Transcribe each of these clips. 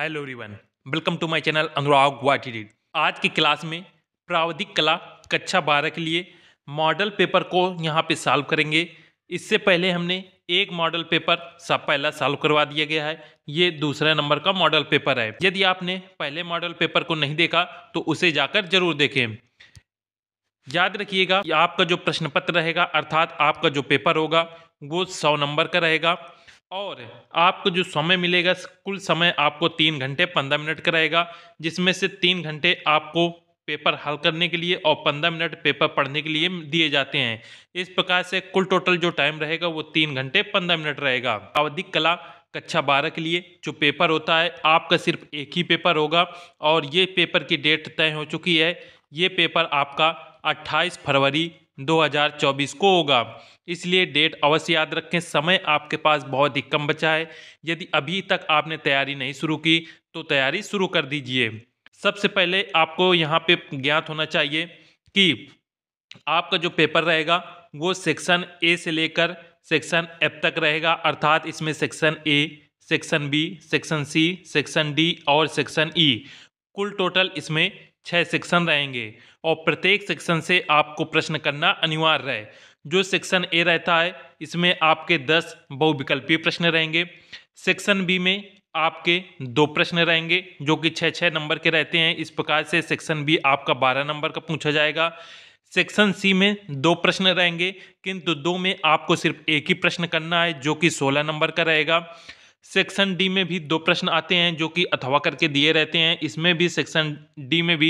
Hello everyone welcome to my channel Anurag वाटी आज की क्लास में प्रावधिक कला कक्षा बारह के लिए मॉडल पेपर को यहाँ पे सॉल्व करेंगे इससे पहले हमने एक मॉडल पेपर सब पहला सॉल्व करवा दिया गया है ये दूसरे नंबर का मॉडल पेपर है यदि आपने पहले मॉडल पेपर को नहीं देखा तो उसे जाकर जरूर देखें याद रखिएगा आपका जो प्रश्न पत्र रहेगा अर्थात आपका जो पेपर होगा वो सौ नंबर का रहेगा और आपको जो समय मिलेगा कुल समय आपको तीन घंटे पंद्रह मिनट का रहेगा जिसमें से तीन घंटे आपको पेपर हल करने के लिए और पंद्रह मिनट पेपर पढ़ने के लिए दिए जाते हैं इस प्रकार से कुल टोटल जो टाइम रहेगा वो तीन घंटे पंद्रह मिनट रहेगा आवधिक कला कक्षा बारह के लिए जो पेपर होता है आपका सिर्फ एक ही पेपर होगा और ये पेपर की डेट तय हो चुकी है ये पेपर आपका अट्ठाईस फरवरी 2024 को होगा इसलिए डेट अवश्य याद रखें समय आपके पास बहुत ही कम बचा है यदि अभी तक आपने तैयारी नहीं शुरू की तो तैयारी शुरू कर दीजिए सबसे पहले आपको यहाँ पे ज्ञात होना चाहिए कि आपका जो पेपर रहेगा वो सेक्शन ए से लेकर सेक्शन एफ तक रहेगा अर्थात इसमें section A section B section C section D और सेक्शन ई e. कुल टोटल इसमें छः सेक्शन रहेंगे और प्रत्येक सेक्शन से आपको प्रश्न करना अनिवार्य है जो सेक्शन ए रहता है इसमें आपके दस बहुविकल्पीय प्रश्न रहेंगे सेक्शन बी में आपके दो प्रश्न रहेंगे जो कि छः छः नंबर के रहते हैं इस प्रकार से सेक्शन बी आपका बारह नंबर का पूछा जाएगा सेक्शन सी में दो प्रश्न रहेंगे किंतु दो में आपको सिर्फ एक ही प्रश्न करना है जो कि सोलह नंबर का रहेगा सेक्शन डी में भी दो प्रश्न आते हैं जो कि अथवा करके दिए रहते हैं इसमें भी सेक्शन डी में भी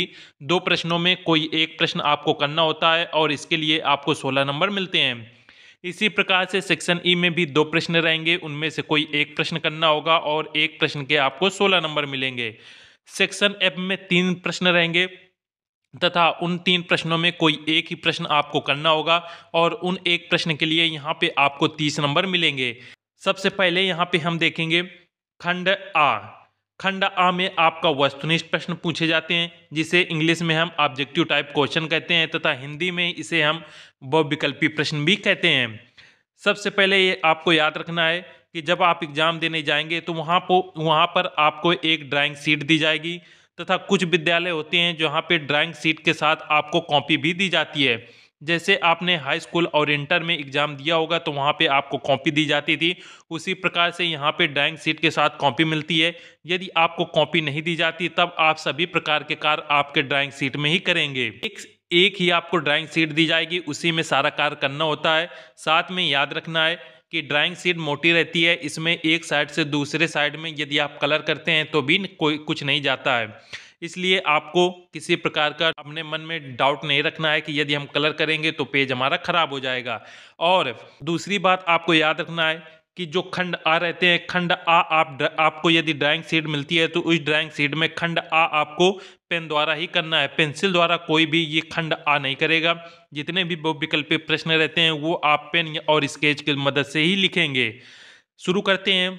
दो प्रश्नों में कोई एक प्रश्न आपको करना होता है और इसके लिए आपको सोलह नंबर मिलते हैं इसी प्रकार से सेक्शन ई में भी दो प्रश्न रहेंगे उनमें से कोई एक प्रश्न करना होगा और एक प्रश्न के आपको सोलह नंबर मिलेंगे सेक्शन एफ में तीन प्रश्न रहेंगे तथा उन तीन प्रश्नों में कोई एक ही प्रश्न आपको करना होगा और उन एक प्रश्न के लिए यहाँ पे आपको तीस नंबर मिलेंगे सबसे पहले यहाँ पे हम देखेंगे खंड आ खंड आ में आपका वस्तुनिष्ठ प्रश्न पूछे जाते हैं जिसे इंग्लिश में हम ऑब्जेक्टिव टाइप क्वेश्चन कहते हैं तथा हिंदी में इसे हम बहुविकल्पी प्रश्न भी कहते हैं सबसे पहले ये आपको याद रखना है कि जब आप एग्ज़ाम देने जाएंगे तो वहाँ पर वहाँ पर आपको एक ड्राइंग सीट दी जाएगी तथा कुछ विद्यालय होते हैं जहाँ पर ड्राइंग सीट के साथ आपको कॉपी भी दी जाती है जैसे आपने हाई स्कूल और इंटर में एग्ज़ाम दिया होगा तो वहाँ पे आपको कॉपी दी जाती थी उसी प्रकार से यहाँ पे ड्राइंग सीट के साथ कॉपी मिलती है यदि आपको कॉपी नहीं दी जाती तब आप सभी प्रकार के कार्य आपके ड्राइंग सीट में ही करेंगे एक एक ही आपको ड्राइंग सीट दी जाएगी उसी में सारा कार्य करना होता है साथ में याद रखना है कि ड्राइंग सीट मोटी रहती है इसमें एक साइड से दूसरे साइड में यदि आप कलर करते हैं तो भी कोई कुछ नहीं जाता है इसलिए आपको किसी प्रकार का अपने मन में डाउट नहीं रखना है कि यदि हम कलर करेंगे तो पेज हमारा ख़राब हो जाएगा और दूसरी बात आपको याद रखना है कि जो खंड आ रहते हैं खंड आ आप आपको यदि ड्राइंग सीट मिलती है तो उस ड्राइंग सीट में खंड आ आपको पेन द्वारा ही करना है पेंसिल द्वारा कोई भी ये खंड आ नहीं करेगा जितने भी बहुविकल्पी प्रश्न रहते हैं वो आप पेन और स्केच की मदद से ही लिखेंगे शुरू करते हैं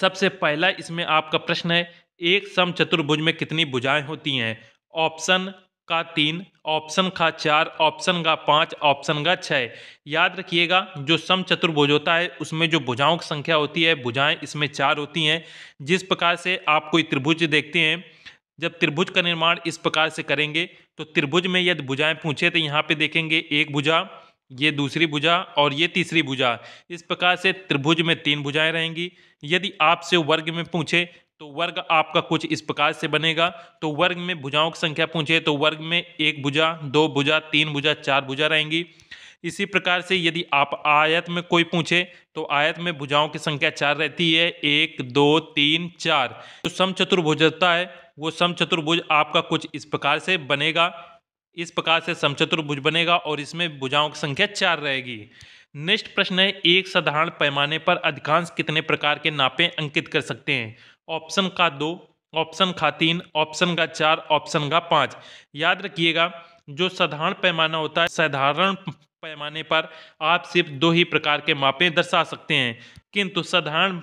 सबसे पहला इसमें आपका प्रश्न है एक सम चतुर्भुज में कितनी भुजाएं होती हैं ऑप्शन का तीन ऑप्शन का चार ऑप्शन का पाँच ऑप्शन का छः याद रखिएगा जो सम चतुर्भुज होता है उसमें जो भुजाओं की संख्या होती है भुजाएं इसमें चार होती हैं जिस प्रकार से आप कोई त्रिभुज देखते हैं जब त्रिभुज का निर्माण इस प्रकार से करेंगे तो त्रिभुज में यदि भुजाएं पूछे तो यहाँ पे देखेंगे एक भुजा ये दूसरी भुजा और ये तीसरी भुजा इस प्रकार से त्रिभुज में तीन भुजाएं रहेंगी यदि आपसे वर्ग में पूछे तो वर्ग आपका कुछ इस प्रकार से बनेगा तो वर्ग में भुजाओं की संख्या पूछे तो वर्ग में एक भुजा दो भुजा तीन भुजा चार भुजा रहेंगी इसी प्रकार से यदि आप आयत में कोई पूछे तो आयत में भुजाओं की संख्या चार रहती है एक दो तीन चार जो तो समचतुर्भुज होता है वो समचतुर्भुज आपका कुछ इस प्रकार से बनेगा इस प्रकार से समचतुर्भुज बनेगा और इसमें भुजाओं की संख्या चार रहेगी नेक्स्ट प्रश्न है एक साधारण पैमाने पर अधिकांश कितने प्रकार के नापे अंकित कर सकते हैं ऑप्शन का दो ऑप्शन का तीन ऑप्शन का चार ऑप्शन का पाँच याद रखिएगा जो साधारण पैमाना होता है साधारण पैमाने पर आप सिर्फ दो ही प्रकार के मापें दर्शा सकते हैं किंतु साधारण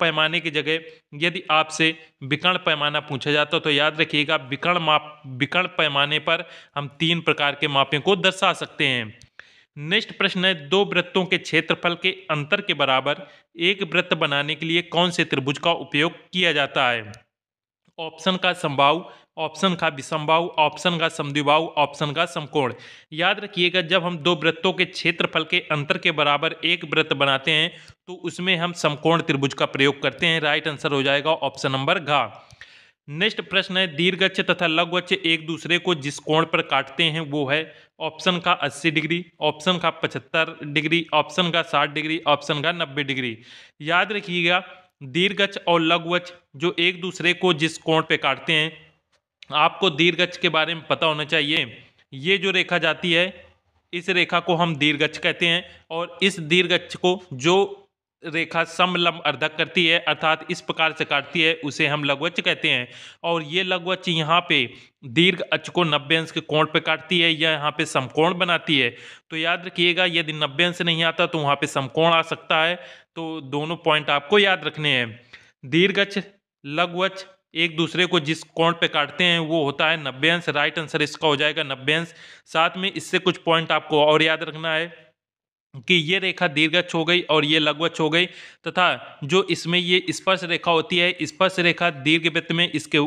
पैमाने की जगह यदि आपसे विकर्ण पैमाना पूछा जाता तो याद रखिएगा विकर्ण माप विकर्ण पैमाने पर हम तीन प्रकार के मापें को दर्शा सकते हैं नेक्स्ट प्रश्न है दो वृत्तों के क्षेत्रफल के अंतर के बराबर एक वृत्त बनाने के लिए कौन से त्रिभुज का उपयोग किया जाता है ऑप्शन का संभाव ऑप्शन का विसंभाव ऑप्शन का समद्विभाव ऑप्शन का समकोण याद रखिएगा जब हम दो वृत्तों के क्षेत्रफल के अंतर के बराबर एक वृत्त बनाते हैं तो उसमें हम समकोण त्रिभुज का प्रयोग करते हैं राइट आंसर हो जाएगा ऑप्शन नंबर घा नेक्स्ट प्रश्न है दीर्घ तथा लघु एक दूसरे को जिस कोण पर काटते हैं वो है ऑप्शन का 80 डिग्री ऑप्शन का 75 डिग्री ऑप्शन का 60 डिग्री ऑप्शन का 90 डिग्री याद रखिएगा दीर्घच और लघुवच जो एक दूसरे को जिस कोण पे काटते हैं आपको दीर्घच के बारे में पता होना चाहिए ये जो रेखा जाती है इस रेखा को हम दीर्घच कहते हैं और इस दीर्घच को जो रेखा समलंब अर्धक करती है अर्थात इस प्रकार से काटती है उसे हम लघुवच कहते हैं और ये लघुवच यहाँ पे दीर्घ अच को नब्बे अंश के कोण पे काटती है या यहाँ पे समकोण बनाती है तो याद रखिएगा यदि नब्बे अंश नहीं आता तो वहाँ पे समकोण आ सकता है तो दोनों पॉइंट आपको याद रखने हैं दीर्घ अच लघुवच एक दूसरे को जिस कोण पे काटते हैं वो होता है नब्बे अंश राइट आंसर इसका हो जाएगा नब्बे अंश साथ में इससे कुछ पॉइंट आपको और याद रखना है कि ये रेखा दीर्घ हो गई और ये लघु हो गई तथा जो इसमें ये स्पर्श रेखा होती है स्पर्श रेखा दीर्घ वृत्त में इसके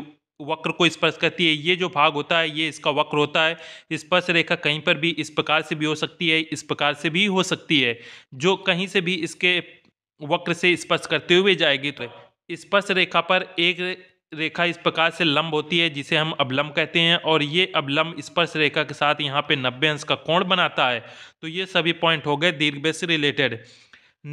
वक्र को स्पर्श करती है ये जो भाग होता है ये इसका वक्र होता है स्पर्श रेखा कहीं पर भी इस प्रकार से भी हो सकती है इस प्रकार से भी हो सकती है जो कहीं से भी इसके वक्र से स्पर्श करते हुए जाएगी तो स्पर्श रेखा पर एक रेखा इस प्रकार से लंब होती है जिसे हम अबलंब कहते हैं और ये अबलंब स्पर्श रेखा के साथ यहाँ पे नब्बे अंश का कोण बनाता है तो ये सभी पॉइंट हो गए दीर्घ से रिलेटेड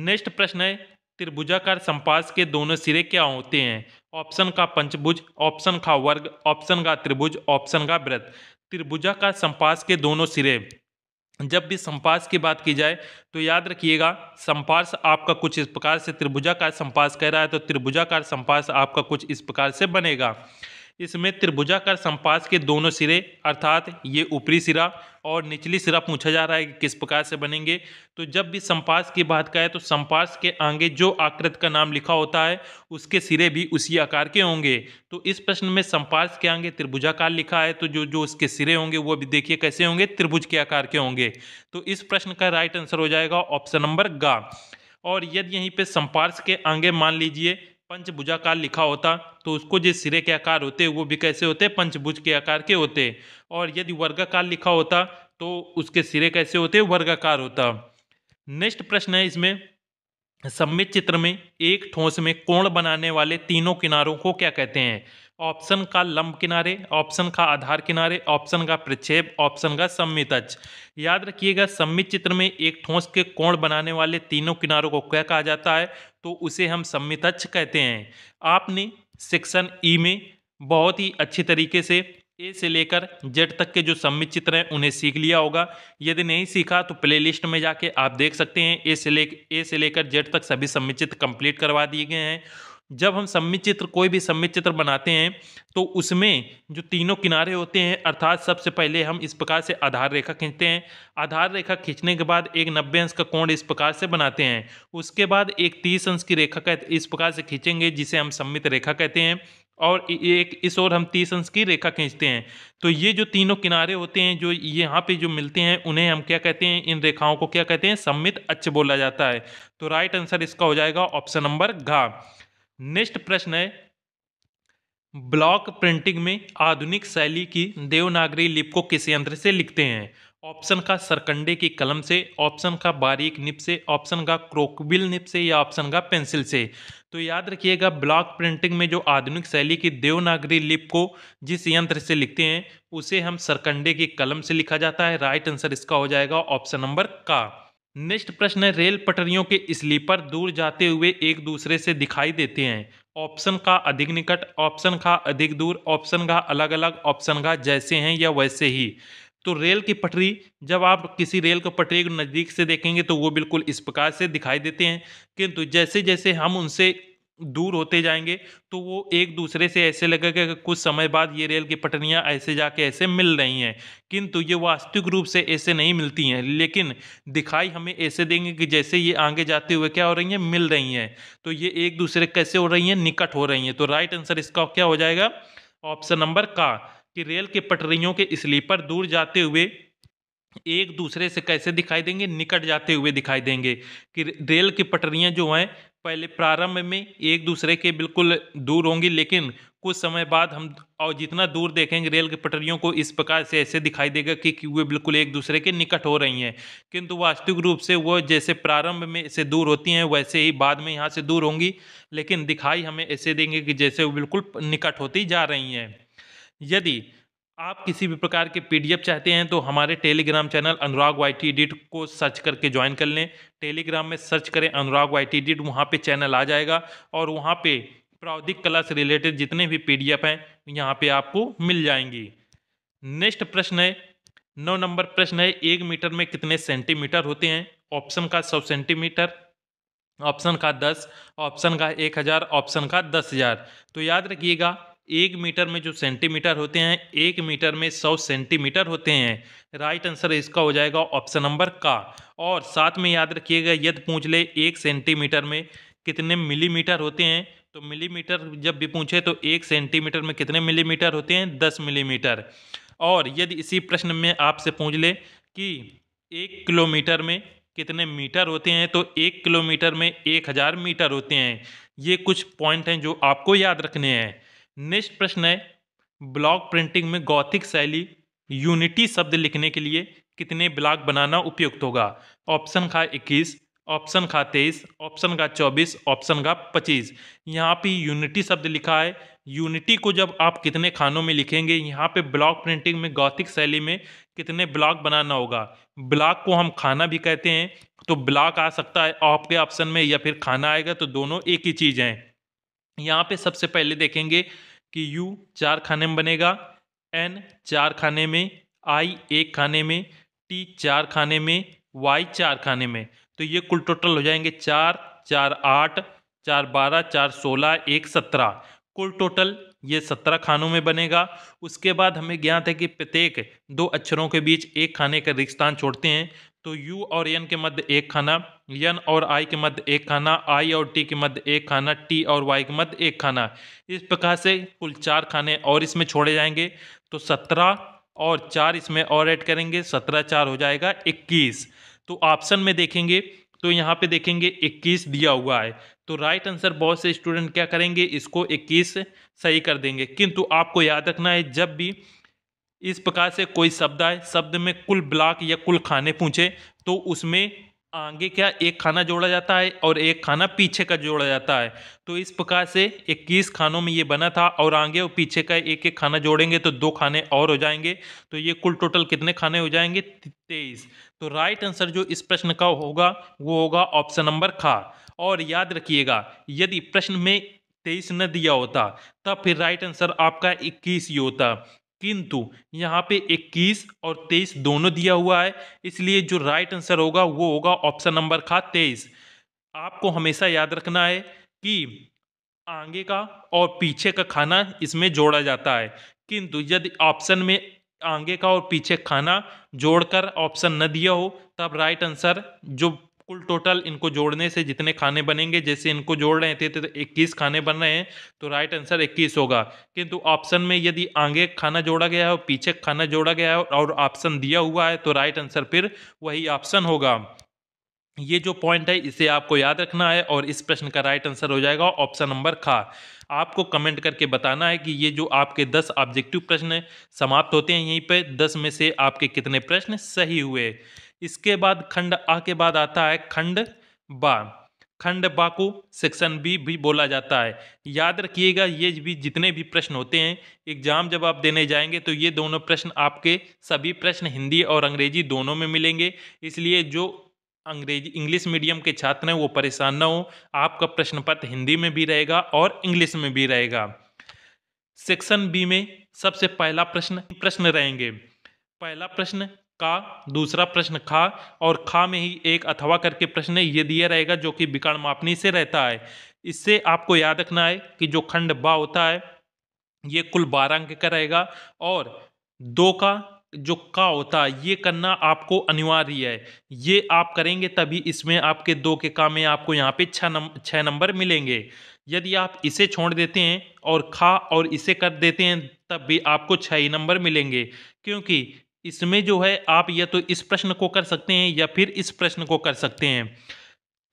नेक्स्ट प्रश्न है त्रिभुजाकार संपास के दोनों सिरे क्या होते हैं ऑप्शन का पंचभुज ऑप्शन का वर्ग ऑप्शन का त्रिभुज ऑप्शन का व्रत त्रिभुजाकार संपास के दोनों सिरे जब भी संपास की बात की जाए तो याद रखिएगा संपास आपका कुछ इस प्रकार से त्रिभुजाकार संपास कह रहा है तो त्रिभुजाकार संपास आपका कुछ इस प्रकार से बनेगा इसमें त्रिभुजाकार संपास के दोनों सिरे अर्थात ये ऊपरी सिरा और निचली सिरा पूछा जा रहा है कि किस प्रकार से बनेंगे तो जब भी संपास की बात करें तो संपास के आगे जो आकृत का नाम लिखा होता है उसके सिरे भी उसी आकार के होंगे तो इस प्रश्न में संपास के आगे त्रिभुजाकार लिखा है तो जो जो उसके सिरे होंगे वो भी देखिए कैसे होंगे त्रिभुज के आकार के होंगे तो इस प्रश्न का राइट आंसर हो जाएगा ऑप्शन नंबर गा और यदि यहीं पे संपार्श के आगे मान लीजिए पंचभुजाकार लिखा होता तो उसको जिस सिरे के आकार होते वो भी कैसे होते पंचभुज के आकार के होते और यदि वर्गाकार लिखा होता तो उसके सिरे कैसे होते वर्गाकार होता नेक्स्ट प्रश्न है इसमें सम्मित चित्र में एक ठोस में कोण बनाने वाले तीनों किनारों को क्या कहते हैं ऑप्शन का लंब किनारे ऑप्शन का आधार किनारे ऑप्शन का प्रक्षेप ऑप्शन का अच्छ याद रखिएगा सम्मित चित्र में एक ठोस के कोण बनाने वाले तीनों किनारों को क्या कहा जाता है तो उसे हम अच्छ कहते हैं आपने सेक्शन ई में बहुत ही अच्छी तरीके से ए से लेकर जेड तक के जो सम्मित चित्र हैं उन्हें सीख लिया होगा यदि नहीं सीखा तो प्लेलिस्ट में जाके आप देख सकते हैं ए से ले ए से लेकर जेड तक सभी सम्मित चित्र कंप्लीट करवा दिए गए हैं जब हम सम्मित चित्र कोई भी सम्मित चित्र बनाते हैं तो उसमें जो तीनों किनारे होते हैं अर्थात सबसे पहले हम इस प्रकार से आधार रेखा खींचते हैं आधार रेखा खींचने के बाद एक नब्बे अंश का कोण इस प्रकार से बनाते हैं उसके बाद एक तीस अंश की रेखा कहते इस प्रकार से खींचेंगे जिसे हम सम्मित रेखा कहते हैं और एक इस ओर हम तीस अंश की रेखा खींचते हैं तो ये जो तीनों किनारे होते हैं जो यहाँ पे जो मिलते हैं उन्हें हम क्या कहते हैं इन रेखाओं को क्या कहते हैं सम्मित अच्छ बोला जाता है तो राइट आंसर इसका हो जाएगा ऑप्शन नंबर घा नेक्स्ट प्रश्न है ब्लॉक प्रिंटिंग में आधुनिक शैली की देवनागरी लिप को किस यंत्र से लिखते हैं ऑप्शन का सरकंडे की कलम से ऑप्शन का बारीक निप से ऑप्शन का क्रोकबिल निप से या ऑप्शन का पेंसिल से तो याद रखिएगा ब्लॉक प्रिंटिंग में जो आधुनिक शैली की देवनागरी लिप को जिस यंत्र से लिखते हैं उसे हम सरकंडे की कलम से लिखा जाता है राइट आंसर इसका हो जाएगा ऑप्शन नंबर का नेक्स्ट प्रश्न है रेल पटरियों के स्लीपर दूर जाते हुए एक दूसरे से दिखाई देते हैं ऑप्शन का अधिक निकट ऑप्शन का अधिक दूर ऑप्शन का अलग अलग ऑप्शन का जैसे हैं या वैसे ही तो रेल की पटरी जब आप किसी रेल की पटरी को नज़दीक से देखेंगे तो वो बिल्कुल इस प्रकार से दिखाई देते हैं किंतु जैसे जैसे हम उनसे दूर होते जाएंगे तो वो एक दूसरे से ऐसे लगेगा कि कुछ समय बाद ये रेल की पटरियाँ ऐसे जाके ऐसे मिल रही हैं किंतु ये वास्तविक रूप से ऐसे नहीं मिलती हैं लेकिन दिखाई हमें ऐसे देंगे कि जैसे ये आगे जाते हुए क्या हो रही हैं मिल रही हैं तो ये एक दूसरे कैसे हो रही हैं निकट हो रही हैं तो राइट आंसर इसका क्या हो जाएगा ऑप्शन नंबर का कि रेल के पटरियों के स्लीपर दूर जाते हुए एक दूसरे से कैसे दिखाई देंगे निकट जाते हुए दिखाई देंगे कि रेल की पटरियाँ जो हैं पहले प्रारंभ में एक दूसरे के बिल्कुल दूर होंगी लेकिन कुछ समय बाद हम और जितना दूर देखेंगे रेल की पटरियों को इस प्रकार से ऐसे दिखाई देगा कि, वे बिल्कुल एक दूसरे के निकट हो रही हैं किंतु वास्तविक रूप से वह जैसे प्रारंभ में से दूर होती हैं वैसे ही बाद में यहाँ से दूर होंगी लेकिन दिखाई हमें ऐसे देंगे कि जैसे वो बिल्कुल निकट होती जा रही हैं यदि आप किसी भी प्रकार के पीडीएफ चाहते हैं तो हमारे Telegram channel Anurag Y T edit को सर्च करके ज्वाइन कर लें टेलीग्राम में सर्च करें अनुराग वाई टी एडिट वहाँ पर चैनल आ जाएगा और वहाँ पे प्रावधिक कला से रिलेटेड जितने भी पीडीएफ हैं यहाँ पे आपको मिल जाएंगी नेक्स्ट प्रश्न है नौ नंबर प्रश्न है एक मीटर में कितने सेंटीमीटर होते हैं ऑप्शन का सौ सेंटीमीटर ऑप्शन का दस ऑप्शन का एक हज़ार ऑप्शन का दस हज़ार तो याद रखिएगा एक मीटर में जो सेंटीमीटर होते हैं एक मीटर में सौ सेंटीमीटर होते हैं राइट आंसर इसका हो जाएगा ऑप्शन नंबर का और साथ में याद रखिएगा यदि पूछ ले एक सेंटीमीटर में कितने मिलीमीटर होते हैं तो मिलीमीटर जब भी पूछे तो एक सेंटीमीटर में कितने मिलीमीटर होते हैं दस मिलीमीटर और यदि इसी प्रश्न में आपसे पूछ ले कि एक किलोमीटर में कितने मीटर होते हैं तो एक किलोमीटर में एक हज़ार मीटर होते हैं ये कुछ पॉइंट हैं जो आपको याद रखने हैं नेक्स्ट प्रश्न है ब्लॉक प्रिंटिंग में गौथिक शैली यूनिटी शब्द लिखने के लिए कितने ब्लॉक बनाना उपयुक्त होगा ऑप्शन खा इक्कीस ऑप्शन खा तेईस ऑप्शन का चौबीस ऑप्शन का पच्चीस यहाँ पे यूनिटी शब्द लिखा है यूनिटी को जब आप कितने खानों में लिखेंगे यहाँ पे ब्लॉक प्रिंटिंग में गौथिक शैली में कितने ब्लॉक बनाना होगा ब्लॉक को हम खाना भी कहते हैं तो ब्लॉक आ सकता है आपके ऑप्शन में या फिर खाना आएगा तो दोनों एक ही चीज़ हैं यहाँ पे सबसे पहले देखेंगे कि यू चार खाने में बनेगा एन चार खाने में आई एक खाने में टी चार खाने में वाई चार खाने में तो ये कुल टोटल हो जाएंगे चार चार आठ चार बारह चार सोलह एक सत्रह कुल टोटल ये सत्रह खानों में बनेगा उसके बाद हमें ज्ञात है कि प्रत्येक दो अक्षरों के बीच एक खाने का रिक्स्थान छोड़ते हैं तो यू और एन के मध्य एक खाना यन और आई के मध्य एक खाना आई और टी के मध्य एक खाना टी और वाई के मध्य एक खाना इस प्रकार से कुल चार खाने और इसमें छोड़े जाएंगे तो सत्रह और चार इसमें और ऐड करेंगे सत्रह चार हो जाएगा इक्कीस तो ऑप्शन में देखेंगे तो यहाँ पे देखेंगे इक्कीस दिया हुआ है तो राइट आंसर बहुत से स्टूडेंट क्या करेंगे इसको इक्कीस सही कर देंगे किंतु आपको याद रखना है जब भी इस प्रकार से कोई शब्द आए शब्द में कुल ब्लॉक या कुल खाने पूछे तो उसमें आगे क्या एक खाना जोड़ा जाता है और एक खाना पीछे का जोड़ा जाता है तो इस प्रकार से 21 खानों में ये बना था और आगे और पीछे का एक एक खाना जोड़ेंगे तो दो खाने और हो जाएंगे तो ये कुल टोटल कितने खाने हो जाएंगे तेईस तो राइट आंसर जो इस प्रश्न का होगा वो होगा ऑप्शन नंबर खा और याद रखिएगा यदि प्रश्न में तेईस न दिया होता तब फिर राइट आंसर आपका इक्कीस ही होता किंतु यहाँ पे 21 और 23 दोनों दिया हुआ है इसलिए जो राइट आंसर होगा वो होगा ऑप्शन नंबर खा तेईस आपको हमेशा याद रखना है कि आगे का और पीछे का खाना इसमें जोड़ा जाता है किंतु यदि ऑप्शन में आगे का और पीछे खाना जोड़कर ऑप्शन न दिया हो तब राइट आंसर जो कुल टोटल इनको जोड़ने से जितने खाने बनेंगे जैसे इनको जोड़ रहे थे तो 21 खाने बन रहे हैं तो राइट आंसर 21 होगा किंतु ऑप्शन में यदि आगे खाना जोड़ा गया है पीछे खाना जोड़ा गया है और ऑप्शन दिया हुआ है तो राइट आंसर फिर वही ऑप्शन होगा ये जो पॉइंट है इसे आपको याद रखना है और इस प्रश्न का राइट आंसर हो जाएगा ऑप्शन नंबर खा आपको कमेंट करके बताना है कि ये जो आपके दस ऑब्जेक्टिव प्रश्न समाप्त होते हैं यहीं पे दस में से आपके कितने प्रश्न सही हुए इसके बाद खंड आ के बाद आता है खंड बा खंड बा को सेक्शन बी भी बोला जाता है याद रखिएगा ये भी जितने भी प्रश्न होते हैं एग्जाम जब आप देने जाएंगे तो ये दोनों प्रश्न आपके सभी प्रश्न हिंदी और अंग्रेजी दोनों में मिलेंगे इसलिए जो अंग्रेजी इंग्लिश मीडियम के छात्र हैं वो परेशान ना हो आपका प्रश्न पत्र हिंदी में भी रहेगा और इंग्लिश में भी रहेगा सेक्शन बी में सबसे पहला प्रश्न प्रश्न रहेंगे पहला प्रश्न का दूसरा प्रश्न खा और खा में ही एक अथवा करके प्रश्न ये दिया रहेगा जो कि विकर्ण मापनी से रहता है इससे आपको याद रखना है कि जो खंड बा होता है ये कुल बारह अंक का रहेगा और दो का जो का होता है ये करना आपको अनिवार्य है ये आप करेंगे तभी इसमें आपके दो के का में आपको यहाँ पे छः नंबर छः नंबर मिलेंगे यदि आप इसे छोड़ देते हैं और खा और इसे कर देते हैं तब भी आपको छः ही नंबर मिलेंगे क्योंकि इसमें जो है आप या तो इस प्रश्न को कर सकते हैं या फिर इस प्रश्न को कर सकते हैं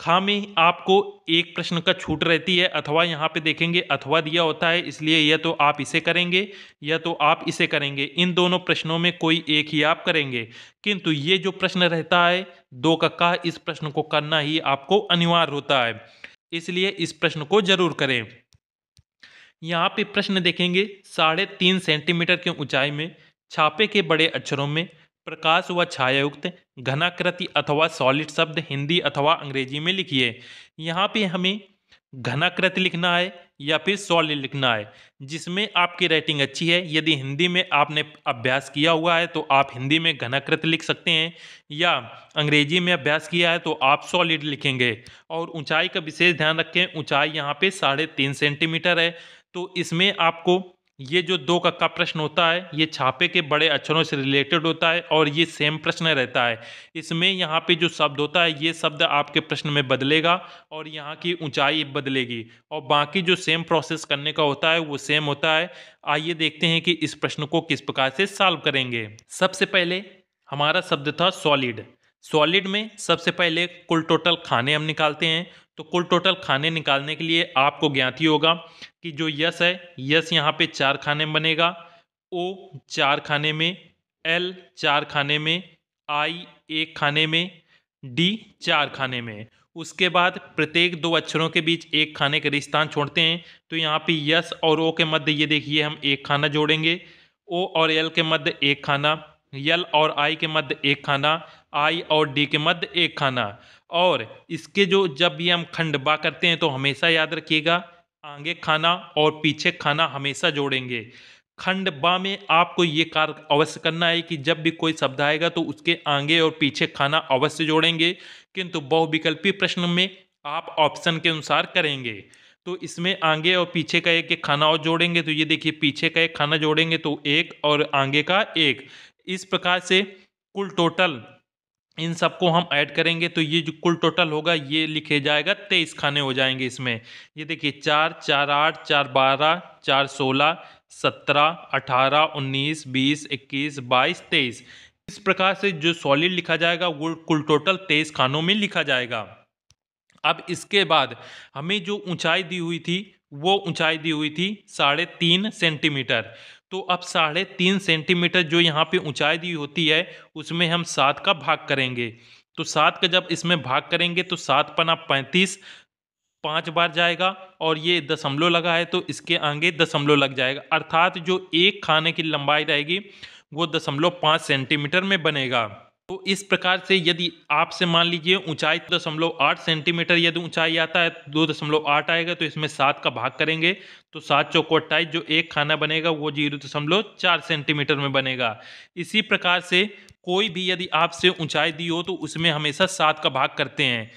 खा में आपको एक प्रश्न का छूट रहती है अथवा यहाँ पे देखेंगे अथवा दिया होता है इसलिए या तो आप इसे करेंगे या तो आप इसे करेंगे इन दोनों प्रश्नों में कोई एक ही आप करेंगे किंतु ये जो प्रश्न रहता है दो का इस प्रश्न को करना ही आपको अनिवार्य होता है इसलिए इस प्रश्न को जरूर करें यहाँ पे प्रश्न देखेंगे साढ़े तीन सेंटीमीटर की ऊंचाई में छापे के बड़े अक्षरों में प्रकाश व छायायुक्त घनाकृति अथवा सॉलिड शब्द हिंदी अथवा अंग्रेजी में लिखिए यहाँ पे हमें घनाकृति लिखना है या फिर सॉलिड लिखना है जिसमें आपकी राइटिंग अच्छी है यदि हिंदी में आपने अभ्यास किया हुआ है तो आप हिंदी में घनाकृत लिख सकते हैं या अंग्रेजी में अभ्यास किया है तो आप सॉलिड लिखेंगे और ऊंचाई का विशेष ध्यान रखें ऊंचाई यहाँ पे साढ़े तीन सेंटीमीटर है तो इसमें आपको ये जो दो का का प्रश्न होता है ये छापे के बड़े अक्षरों से रिलेटेड होता है और ये सेम प्रश्न रहता है इसमें यहाँ पे जो शब्द होता है ये शब्द आपके प्रश्न में बदलेगा और यहाँ की ऊंचाई बदलेगी और बाकी जो सेम प्रोसेस करने का होता है वो सेम होता है आइए देखते हैं कि इस प्रश्न को किस प्रकार से सॉल्व करेंगे सबसे पहले हमारा शब्द था सॉलिड सॉलिड में सबसे पहले कुल टोटल खाने हम निकालते हैं तो कुल टोटल खाने निकालने के लिए आपको ज्ञात ही होगा कि जो यस है यस यहाँ पे चार खाने बनेगा ओ चार खाने में एल चार खाने में आई एक खाने में डी चार खाने में उसके बाद प्रत्येक दो अक्षरों के बीच एक खाने के रिश्तान छोड़ते हैं तो यहाँ पे यस और ओ के मध्य ये देखिए हम एक खाना जोड़ेंगे ओ और एल के मध्य एक खाना यल और आई के मध्य एक खाना आई और डी के मध्य एक खाना और इसके जो जब ये हम खंडवा करते हैं तो हमेशा याद रखिएगा आगे खाना और पीछे खाना हमेशा जोड़ेंगे खंड बा में आपको ये कार्य अवश्य करना है कि जब भी कोई शब्द आएगा तो उसके आगे और पीछे खाना अवश्य जोड़ेंगे किंतु बहुविकल्पी प्रश्न में आप ऑप्शन के अनुसार करेंगे तो इसमें आगे और पीछे का एक एक खाना और जोड़ेंगे तो ये देखिए पीछे का एक खाना जोड़ेंगे तो एक और आगे का एक इस प्रकार से कुल टोटल इन सबको हम ऐड करेंगे तो ये जो कुल टोटल होगा ये लिखे जाएगा तेईस खाने हो जाएंगे इसमें ये देखिए चार चार आठ चार बारह चार सोलह सत्रह अठारह उन्नीस बीस इक्कीस बाईस तेईस इस प्रकार से जो सॉलिड लिखा जाएगा वो कुल टोटल तेईस खानों में लिखा जाएगा अब इसके बाद हमें जो ऊंचाई दी हुई थी वो ऊंचाई दी हुई थी साढ़े तीन सेंटीमीटर तो अब साढ़े तीन सेंटीमीटर जो यहाँ पे ऊंचाई दी होती है उसमें हम सात का भाग करेंगे तो सात का जब इसमें भाग करेंगे तो सात पना पैंतीस पाँच बार जाएगा और ये दशमलव लगा है तो इसके आगे दशमलव लग जाएगा अर्थात जो एक खाने की लंबाई रहेगी वो दशमलव पाँच सेंटीमीटर में बनेगा तो इस प्रकार से यदि आपसे मान लीजिए ऊंचाई दशमलव आठ सेंटीमीटर यदि ऊंचाई आता है तो दो दशमलव आठ आएगा तो इसमें सात का भाग करेंगे तो सात चौको अट्ठाईस जो एक खाना बनेगा वो जीरो दशमलव चार सेंटीमीटर में बनेगा इसी प्रकार से कोई भी यदि आपसे ऊंचाई दी हो तो उसमें हमेशा सात का भाग करते हैं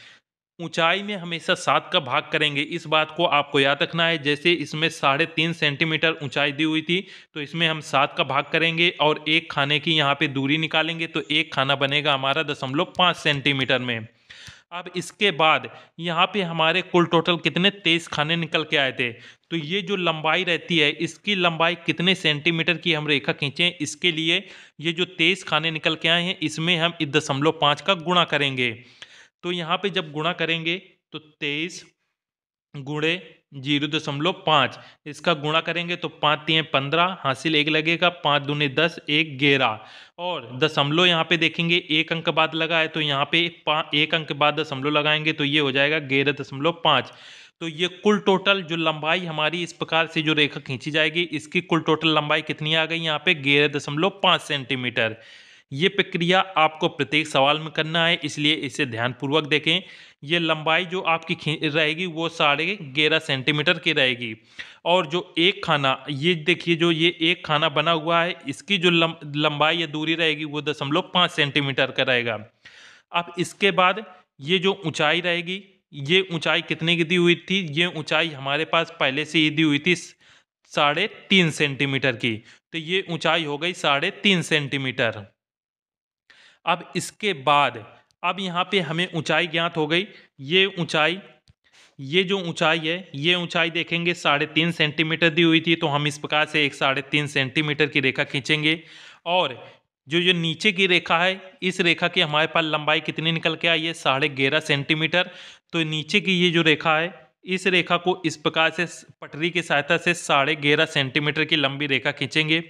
ऊंचाई में हमेशा सात का भाग करेंगे इस बात को आपको याद रखना है जैसे इसमें साढ़े तीन सेंटीमीटर ऊंचाई दी हुई थी तो इसमें हम सात का भाग करेंगे और एक खाने की यहाँ पे दूरी निकालेंगे तो एक खाना बनेगा हमारा दशमलव पाँच सेंटीमीटर में अब इसके बाद यहाँ पे हमारे कुल टोटल कितने तेईस खाने निकल के आए थे तो ये जो लंबाई रहती है इसकी लंबाई कितने सेंटीमीटर की हम रेखा खींचें इसके लिए ये जो तेईस खाने निकल के आए हैं इसमें हम दशमलव पाँच का गुणा करेंगे तो यहाँ पे जब गुणा करेंगे तो तेईस गुणे जीरो दशमलव पाँच इसका गुणा करेंगे तो पाँच तीन पंद्रह हासिल एक लगेगा पाँच दूने दस एक ग्यारह और दशमलव यहाँ पे देखेंगे एक अंक बाद लगा है तो यहाँ पे एक अंक बाद दशमलव लगाएंगे तो ये हो जाएगा ग्यारह दशमलव पाँच तो ये कुल टोटल जो लंबाई हमारी इस प्रकार से जो रेखा खींची जाएगी इसकी कुल टोटल लंबाई कितनी आ गई यहाँ पे ग्यारह दशमलव पाँच सेंटीमीटर ये प्रक्रिया आपको प्रत्येक सवाल में करना है इसलिए इसे ध्यानपूर्वक देखें ये लंबाई जो आपकी रहेगी वो साढ़े ग्यारह सेंटीमीटर की रहेगी और जो एक खाना ये देखिए जो ये एक खाना बना हुआ है इसकी जो लंबाई या दूरी रहेगी वो दशमलव पाँच सेंटीमीटर का रहेगा अब इसके बाद ये जो ऊंचाई रहेगी ये ऊंचाई कितने की दी हुई थी ये ऊंचाई हमारे पास पहले से ही दी हुई थी साढ़े तीन सेंटीमीटर की तो ये ऊंचाई हो गई साढ़े तीन सेंटीमीटर अब इसके बाद अब यहाँ पे हमें ऊंचाई ज्ञात हो गई ये ऊंचाई ये जो ऊंचाई है ये ऊंचाई देखेंगे साढ़े तीन सेंटीमीटर दी हुई थी तो हम इस प्रकार से एक साढ़े तीन सेंटीमीटर की रेखा खींचेंगे और जो जो नीचे की रेखा है इस रेखा की हमारे पास लंबाई कितनी निकल के आई है साढ़े ग्यारह सेंटीमीटर तो नीचे की ये जो रेखा है इस रेखा को इस प्रकार से पटरी की सहायता से साढ़े ग्यारह सेंटीमीटर की लंबी रेखा खींचेंगे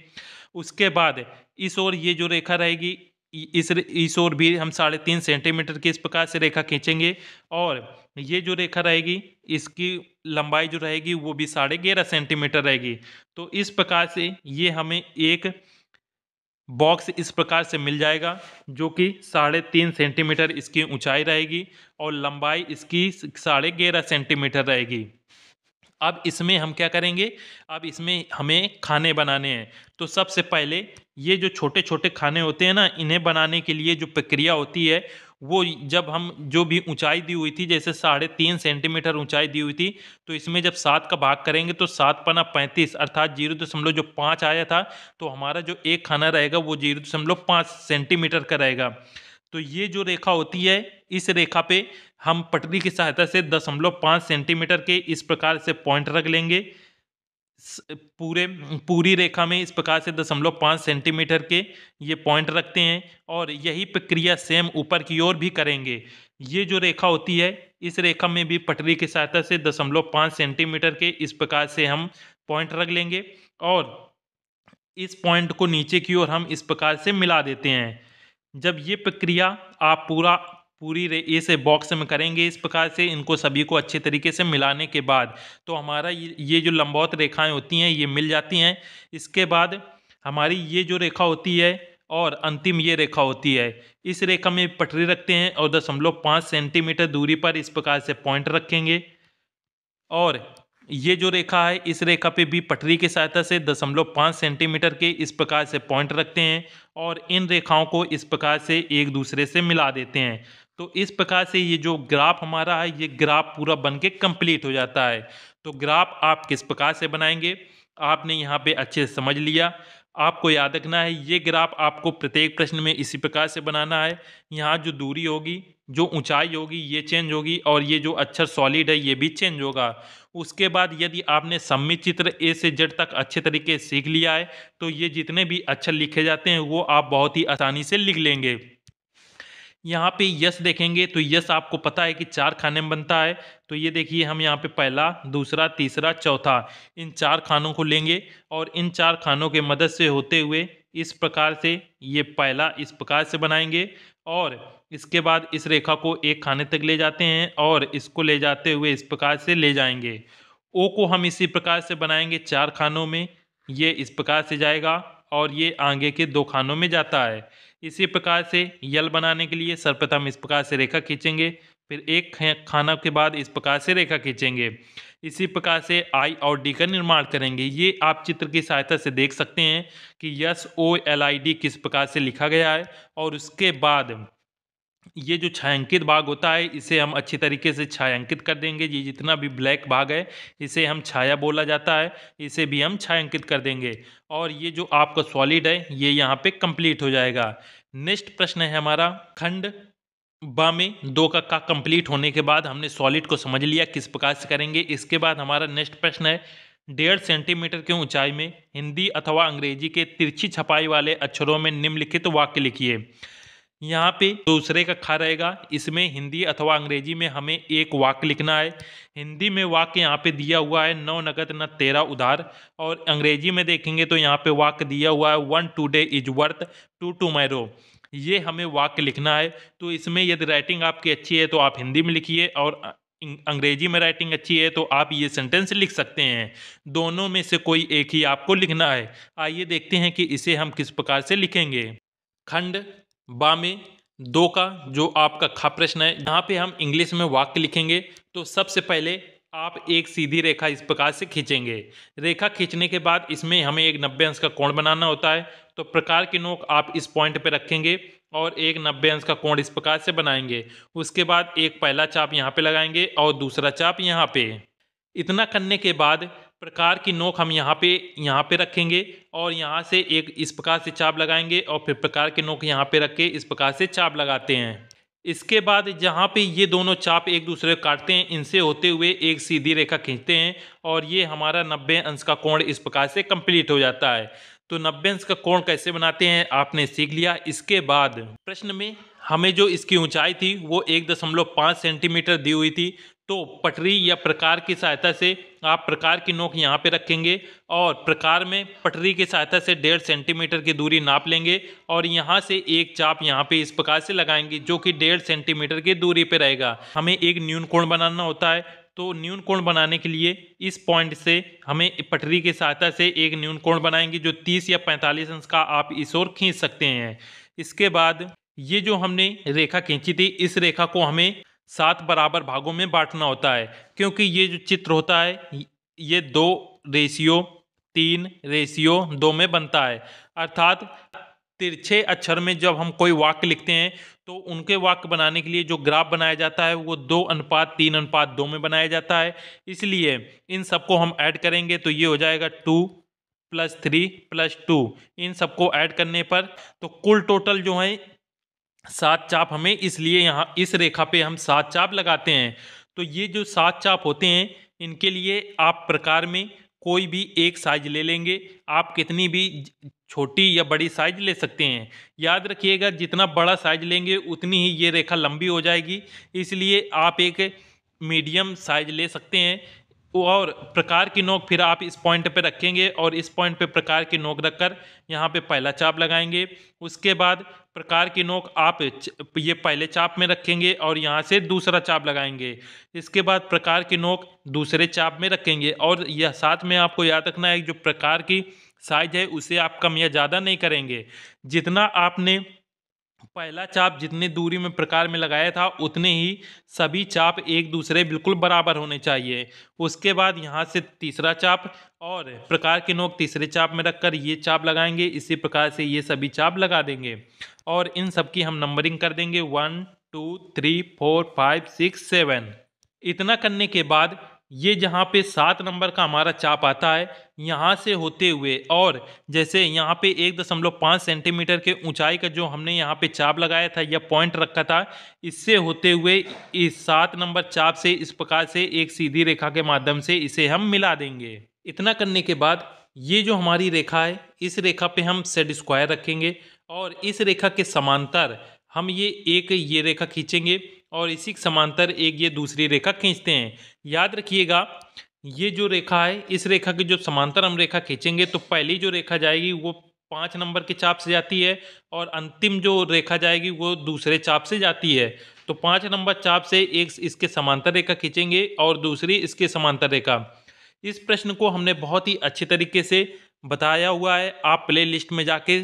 उसके बाद इस और ये जो रेखा रहेगी इस इस ओर भी हम साढ़े तीन सेंटीमीटर की इस प्रकार से रेखा खींचेंगे और ये जो रेखा रहेगी इसकी लंबाई जो रहेगी वो भी साढ़े ग्यारह सेंटीमीटर रहेगी तो इस प्रकार से ये हमें एक बॉक्स इस प्रकार से मिल जाएगा जो कि साढ़े तीन सेंटीमीटर इसकी ऊंचाई रहेगी और लंबाई इसकी साढ़े ग्यारह सेंटीमीटर रहेगी अब इसमें हम क्या करेंगे अब इसमें हमें खाने बनाने हैं तो सबसे पहले ये जो छोटे छोटे खाने होते हैं ना इन्हें बनाने के लिए जो प्रक्रिया होती है वो जब हम जो भी ऊंचाई दी हुई थी जैसे साढ़े तीन सेंटीमीटर ऊंचाई दी हुई थी तो इसमें जब सात का भाग करेंगे तो सात पना पैंतीस अर्थात जीरो दशमलव जो पाँच आया था तो हमारा जो एक खाना रहेगा वो जीरो दशमलव पाँच सेंटीमीटर का रहेगा तो ये जो रेखा होती है इस रेखा पे हम पटरी की सहायता से दशमलव पाँच सेंटीमीटर के इस प्रकार से पॉइंट रख लेंगे पूरे पूरी रेखा में इस प्रकार से दशमलव पाँच सेंटीमीटर के ये पॉइंट रखते हैं और यही प्रक्रिया सेम ऊपर की ओर भी करेंगे ये जो रेखा होती है इस रेखा में भी पटरी की सहायता से दशमलव पाँच सेंटीमीटर के इस प्रकार से हम पॉइंट रख लेंगे और इस पॉइंट को नीचे की ओर हम इस प्रकार से मिला देते हैं जब ये प्रक्रिया आप पूरा पूरी रेस बॉक्स में करेंगे इस प्रकार से इनको सभी को अच्छे तरीके से मिलाने के बाद तो हमारा ये जो लंबौत रेखाएं होती हैं ये मिल जाती हैं इसके बाद हमारी ये जो रेखा होती है और अंतिम ये रेखा होती है इस रेखा में पटरी रखते हैं और दशमलव पाँच सेंटीमीटर दूरी पर इस प्रकार से पॉइंट रखेंगे और ये जो रेखा है इस रेखा पे भी पटरी की सहायता से दशमलव पाँच सेंटीमीटर के इस प्रकार से पॉइंट रखते हैं और इन रेखाओं को इस प्रकार से एक दूसरे से मिला देते हैं तो इस प्रकार से ये जो ग्राफ हमारा है ये ग्राफ पूरा बन के कम्प्लीट हो जाता है तो ग्राफ आप किस प्रकार से बनाएंगे आपने यहाँ पे अच्छे से समझ लिया आपको याद रखना है ये ग्राफ आपको प्रत्येक प्रश्न में इसी प्रकार से बनाना है यहाँ जो दूरी होगी जो ऊंचाई होगी ये चेंज होगी और ये जो अक्षर सॉलिड है ये भी चेंज होगा उसके बाद यदि आपने सम्मित चित्र ए से जेड तक अच्छे तरीके से सीख लिया है तो ये जितने भी अक्षर लिखे जाते हैं वो आप बहुत ही आसानी से लिख लेंगे यहाँ पे यस देखेंगे तो यस आपको पता है कि चार खाने में बनता है तो ये देखिए हम यहाँ पे पहला दूसरा तीसरा चौथा इन चार खानों को लेंगे और इन चार खानों के मदद से होते हुए इस प्रकार से ये पहला इस प्रकार से बनाएंगे और इसके बाद इस रेखा को एक खाने तक ले जाते हैं और इसको ले जाते हुए इस प्रकार से ले जाएंगे ओ को हम इसी प्रकार से बनाएंगे चार खानों में ये इस प्रकार से जाएगा और ये आगे के दो खानों में जाता है इसी प्रकार से यल बनाने के लिए सर्वप्रथम इस प्रकार से रेखा खींचेंगे फिर एक खाना के बाद इस प्रकार से रेखा खींचेंगे इसी प्रकार से आई और डी का निर्माण करेंगे ये आप चित्र की सहायता से देख सकते हैं कि S O L I D किस प्रकार से लिखा गया है और उसके बाद ये जो छायांकित भाग होता है इसे हम अच्छे तरीके से छायांकित कर देंगे ये जितना भी ब्लैक भाग है इसे हम छाया बोला जाता है इसे भी हम छायांकित कर देंगे और ये जो आपका सॉलिड है ये यहाँ पे कंप्लीट हो जाएगा नेक्स्ट प्रश्न है हमारा खंड बा में दो का का कंप्लीट होने के बाद हमने सॉलिड को समझ लिया किस प्रकार से करेंगे इसके बाद हमारा नेक्स्ट प्रश्न है डेढ़ सेंटीमीटर की ऊंचाई में हिंदी अथवा अंग्रेजी के तिरछी छपाई वाले अक्षरों में निम्नलिखित वाक्य लिखिए यहाँ पे दूसरे का खा रहेगा इसमें हिंदी अथवा अंग्रेजी में हमें एक वाक्य लिखना है हिंदी में वाक्य यहाँ पे दिया हुआ है नौ नगद न तेरा उधार और अंग्रेजी में देखेंगे तो यहाँ पे वाक्य दिया हुआ है one day is worth two tomorrow ये हमें वाक्य लिखना है तो इसमें यदि राइटिंग आपकी अच्छी है तो आप हिंदी में लिखिए और अंग्रेजी में राइटिंग अच्छी है तो आप ये सेंटेंस लिख सकते हैं दोनों में से कोई एक ही आपको लिखना है आइए देखते हैं कि इसे हम किस प्रकार से लिखेंगे खंड बा में दो का जो आपका खा प्रश्न है यहाँ पे हम इंग्लिश में वाक्य लिखेंगे तो सबसे पहले आप एक सीधी रेखा इस प्रकार से खींचेंगे रेखा खींचने के बाद इसमें हमें एक नब्बे अंश का कोण बनाना होता है तो प्रकार की नोक आप इस पॉइंट पे रखेंगे और एक नब्बे अंश का कोण इस प्रकार से बनाएंगे उसके बाद एक पहला चाप यहाँ पे लगाएंगे और दूसरा चाप यहाँ पे इतना करने के बाद प्रकार की नोक हम यहाँ पे यहाँ पे रखेंगे और यहाँ से एक इस प्रकार से चाप लगाएंगे और फिर प्रकार के नोक यहाँ पे रख के इस प्रकार से चाप लगाते हैं इसके बाद जहाँ पे ये दोनों चाप एक दूसरे को काटते हैं इनसे होते हुए एक सीधी रेखा खींचते हैं और ये हमारा नब्बे अंश का कोण इस प्रकार से कंप्लीट हो जाता है तो नब्बे अंश का कोण कैसे बनाते हैं आपने सीख लिया इसके बाद प्रश्न में हमें जो इसकी ऊंचाई थी वो एक दशमलव पाँच सेंटीमीटर दी हुई थी तो पटरी या प्रकार की सहायता से आप प्रकार की नोक यहाँ पे रखेंगे और प्रकार में पटरी की सहायता से डेढ़ सेंटीमीटर की दूरी नाप लेंगे और यहाँ से एक चाप यहाँ पे इस प्रकार से लगाएंगे जो कि डेढ़ सेंटीमीटर की दूरी पे रहेगा हमें एक न्यून कोण बनाना होता है तो न्यून कोण बनाने के लिए इस पॉइंट से हमें पटरी की सहायता से एक न्यून कोण बनाएंगे जो तीस या पैंतालीस अंश का आप इस ओर खींच सकते हैं इसके बाद ये जो हमने रेखा खींची थी इस रेखा को हमें सात बराबर भागों में बांटना होता है क्योंकि ये जो चित्र होता है ये दो रेशियो तीन रेशियो दो में बनता है अर्थात तिरछे अक्षर में जब हम कोई वाक्य लिखते हैं तो उनके वाक्य बनाने के लिए जो ग्राफ बनाया जाता है वो दो अनुपात तीन अनुपात दो में बनाया जाता है इसलिए इन सबको हम ऐड करेंगे तो ये हो जाएगा two plus three plus two इन सबको ऐड करने पर तो कुल टोटल जो है सात चाप हमें इसलिए यहाँ इस रेखा पे हम सात चाप लगाते हैं तो ये जो सात चाप होते हैं इनके लिए आप प्रकार में कोई भी एक साइज ले लेंगे आप कितनी भी छोटी या बड़ी साइज ले सकते हैं याद रखिएगा जितना बड़ा साइज लेंगे उतनी ही ये रेखा लंबी हो जाएगी इसलिए आप एक मीडियम साइज ले सकते हैं और प्रकार की नोक फिर आप इस पॉइंट पे रखेंगे और इस पॉइंट पे प्रकार की नोक रखकर यहाँ पे पहला चाप लगाएंगे उसके बाद प्रकार की नोक आप ये पहले चाप में रखेंगे और यहाँ से दूसरा चाप लगाएंगे इसके बाद प्रकार की नोक दूसरे चाप में रखेंगे और यह साथ में आपको याद रखना है जो प्रकार की साइज है उसे आप कम या ज़्यादा नहीं करेंगे जितना आपने पहला चाप जितने दूरी में प्रकार में लगाया था उतने ही सभी चाप एक दूसरे बिल्कुल बराबर होने चाहिए उसके बाद यहाँ से तीसरा चाप और प्रकार के नोक तीसरे चाप में रखकर ये चाप लगाएंगे इसी प्रकार से ये सभी चाप लगा देंगे और इन सब की हम नंबरिंग कर देंगे one two three four five six seven इतना करने के बाद ये जहाँ पे सात नंबर का हमारा चाप आता है यहाँ से होते हुए और जैसे यहाँ पे एक दशमलव पाँच सेंटीमीटर के ऊंचाई का जो हमने यहाँ पे चाप लगाया था या पॉइंट रखा था इससे होते हुए इस सात नंबर चाप से इस प्रकार से एक सीधी रेखा के माध्यम से इसे हम मिला देंगे इतना करने के बाद ये जो हमारी रेखा है इस रेखा पर हम सेड स्क्वायर रखेंगे और इस रेखा के समांतर हम ये एक ये रेखा खींचेंगे और इसी के समांतर एक ये दूसरी रेखा खींचते हैं याद रखिएगा ये जो रेखा है इस रेखा की जो समांतर हम रेखा खींचेंगे तो पहली जो रेखा जाएगी वो पाँच नंबर के चाप से जाती है और अंतिम जो रेखा जाएगी वो दूसरे चाप से जाती है तो पाँच नंबर चाप से एक इसके समांतर रेखा खींचेंगे और दूसरी इसके समांतर रेखा इस प्रश्न को हमने बहुत ही अच्छे तरीके से बताया हुआ है आप प्ले लिस्ट में जाके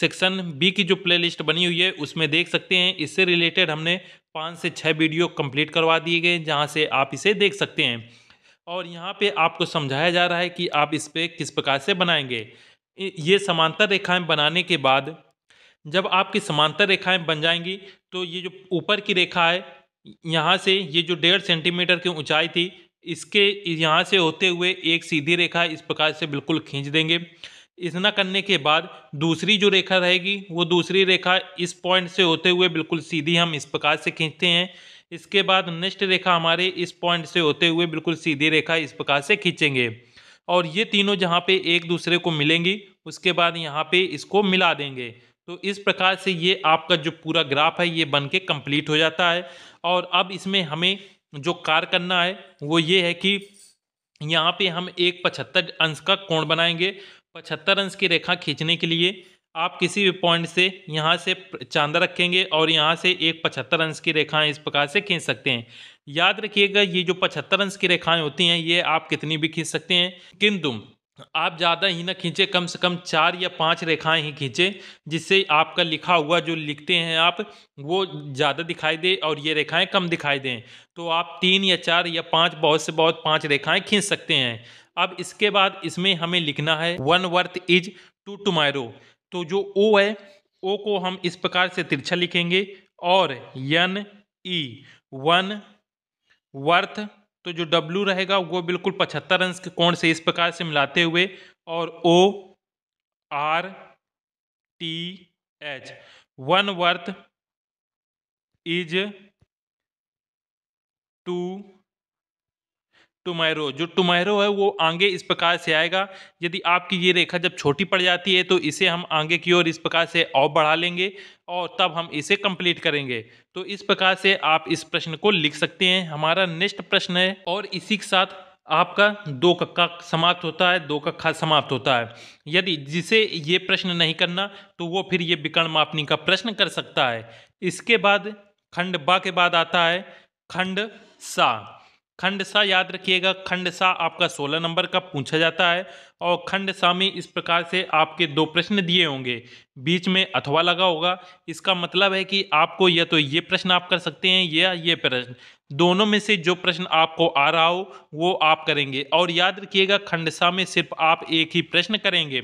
सेक्शन बी की जो प्लेलिस्ट बनी हुई है उसमें देख सकते हैं इससे रिलेटेड हमने पाँच से छः वीडियो कंप्लीट करवा दिए गए जहाँ से आप इसे देख सकते हैं और यहाँ पे आपको समझाया जा रहा है कि आप इस पर किस प्रकार से बनाएंगे ये समांतर रेखाएं बनाने के बाद जब आपकी समांतर रेखाएं बन जाएंगी तो ये जो ऊपर की रेखा है यहाँ से ये जो डेढ़ सेंटीमीटर की ऊंचाई थी इसके यहाँ से होते हुए एक सीधी रेखा इस प्रकार से बिल्कुल खींच देंगे इतना करने के बाद दूसरी जो रेखा रहेगी वो दूसरी रेखा इस पॉइंट से होते हुए बिल्कुल सीधी हम इस प्रकार से खींचते हैं इसके बाद नेक्स्ट रेखा हमारे इस पॉइंट से होते हुए बिल्कुल सीधी रेखा इस प्रकार से खींचेंगे और ये तीनों जहाँ पे एक दूसरे को मिलेंगी उसके बाद यहाँ पे इसको मिला देंगे तो इस प्रकार से ये आपका जो पूरा ग्राफ है ये बन के कम्प्लीट हो जाता है और अब इसमें हमें जो कार्य करना है वो ये है कि यहाँ पे हम एक पचहत्तर अंश का कोण बनाएंगे पचहत्तर अंश की रेखा खींचने के लिए आप किसी भी पॉइंट से यहाँ से चांदा रखेंगे और यहाँ से एक पचहत्तर अंश की रेखाएं इस प्रकार से खींच सकते हैं याद रखिएगा ये जो पचहत्तर अंश की रेखाएं होती हैं ये आप कितनी भी खींच सकते हैं किंतु आप ज़्यादा ही ना खींचे कम से कम चार या पांच रेखाएं ही खींचे जिससे आपका लिखा हुआ जो लिखते हैं आप वो ज़्यादा दिखाई दे और ये रेखाएं कम दिखाई दें तो आप तीन या चार या पांच बहुत से बहुत पांच रेखाएं खींच सकते हैं अब इसके बाद इसमें हमें लिखना है one worth is two tomorrow तो जो ओ है ओ को हम इस प्रकार से तिरछा लिखेंगे और यन ई वन वर्थ तो जो डब्लू रहेगा वो बिल्कुल पचहत्तर अंश के कोण से इस प्रकार से मिलाते हुए और O R T H one worth is two tomorrow जो टुमैरो है वो आगे इस प्रकार से आएगा यदि आपकी ये रेखा जब छोटी पड़ जाती है तो इसे हम आगे की ओर इस प्रकार से और बढ़ा लेंगे और तब हम इसे कंप्लीट करेंगे तो इस प्रकार से आप इस प्रश्न को लिख सकते हैं हमारा नेक्स्ट प्रश्न है और इसी के साथ आपका दो कक्का समाप्त होता है दो कक्का समाप्त होता है यदि जिसे ये प्रश्न नहीं करना तो वो फिर ये विकर्ण मापनी का प्रश्न कर सकता है इसके बाद खंड बा के बाद आता है खंड सा खंड सा याद रखिएगा खंड सा आपका सोलह नंबर का पूछा जाता है और खंड सा में इस प्रकार से आपके दो प्रश्न दिए होंगे बीच में अथवा लगा होगा इसका मतलब है कि आपको या तो ये प्रश्न आप कर सकते हैं या ये प्रश्न दोनों में से जो प्रश्न आपको आ रहा हो वो आप करेंगे और याद रखिएगा सा में सिर्फ आप एक ही प्रश्न करेंगे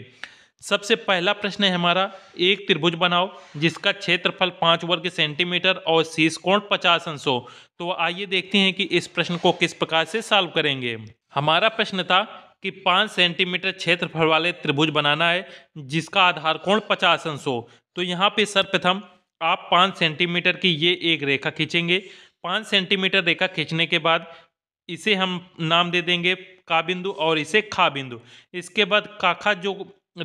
सबसे पहला प्रश्न है हमारा एक त्रिभुज बनाओ जिसका क्षेत्रफल पाँच वर्ग सेंटीमीटर और शीर्ष कोण पचास अंश हो तो आइए देखते हैं कि इस प्रश्न को किस प्रकार से सॉल्व करेंगे हमारा प्रश्न था कि पाँच सेंटीमीटर क्षेत्रफल वाले त्रिभुज बनाना है जिसका आधार कोण पचास अंश हो तो यहाँ पे सर्वप्रथम आप पाँच सेंटीमीटर की ये एक रेखा खींचेंगे पाँच सेंटीमीटर रेखा खींचने के बाद इसे हम नाम दे देंगे का बिंदु और इसे खा बिंदु इसके बाद काखा जो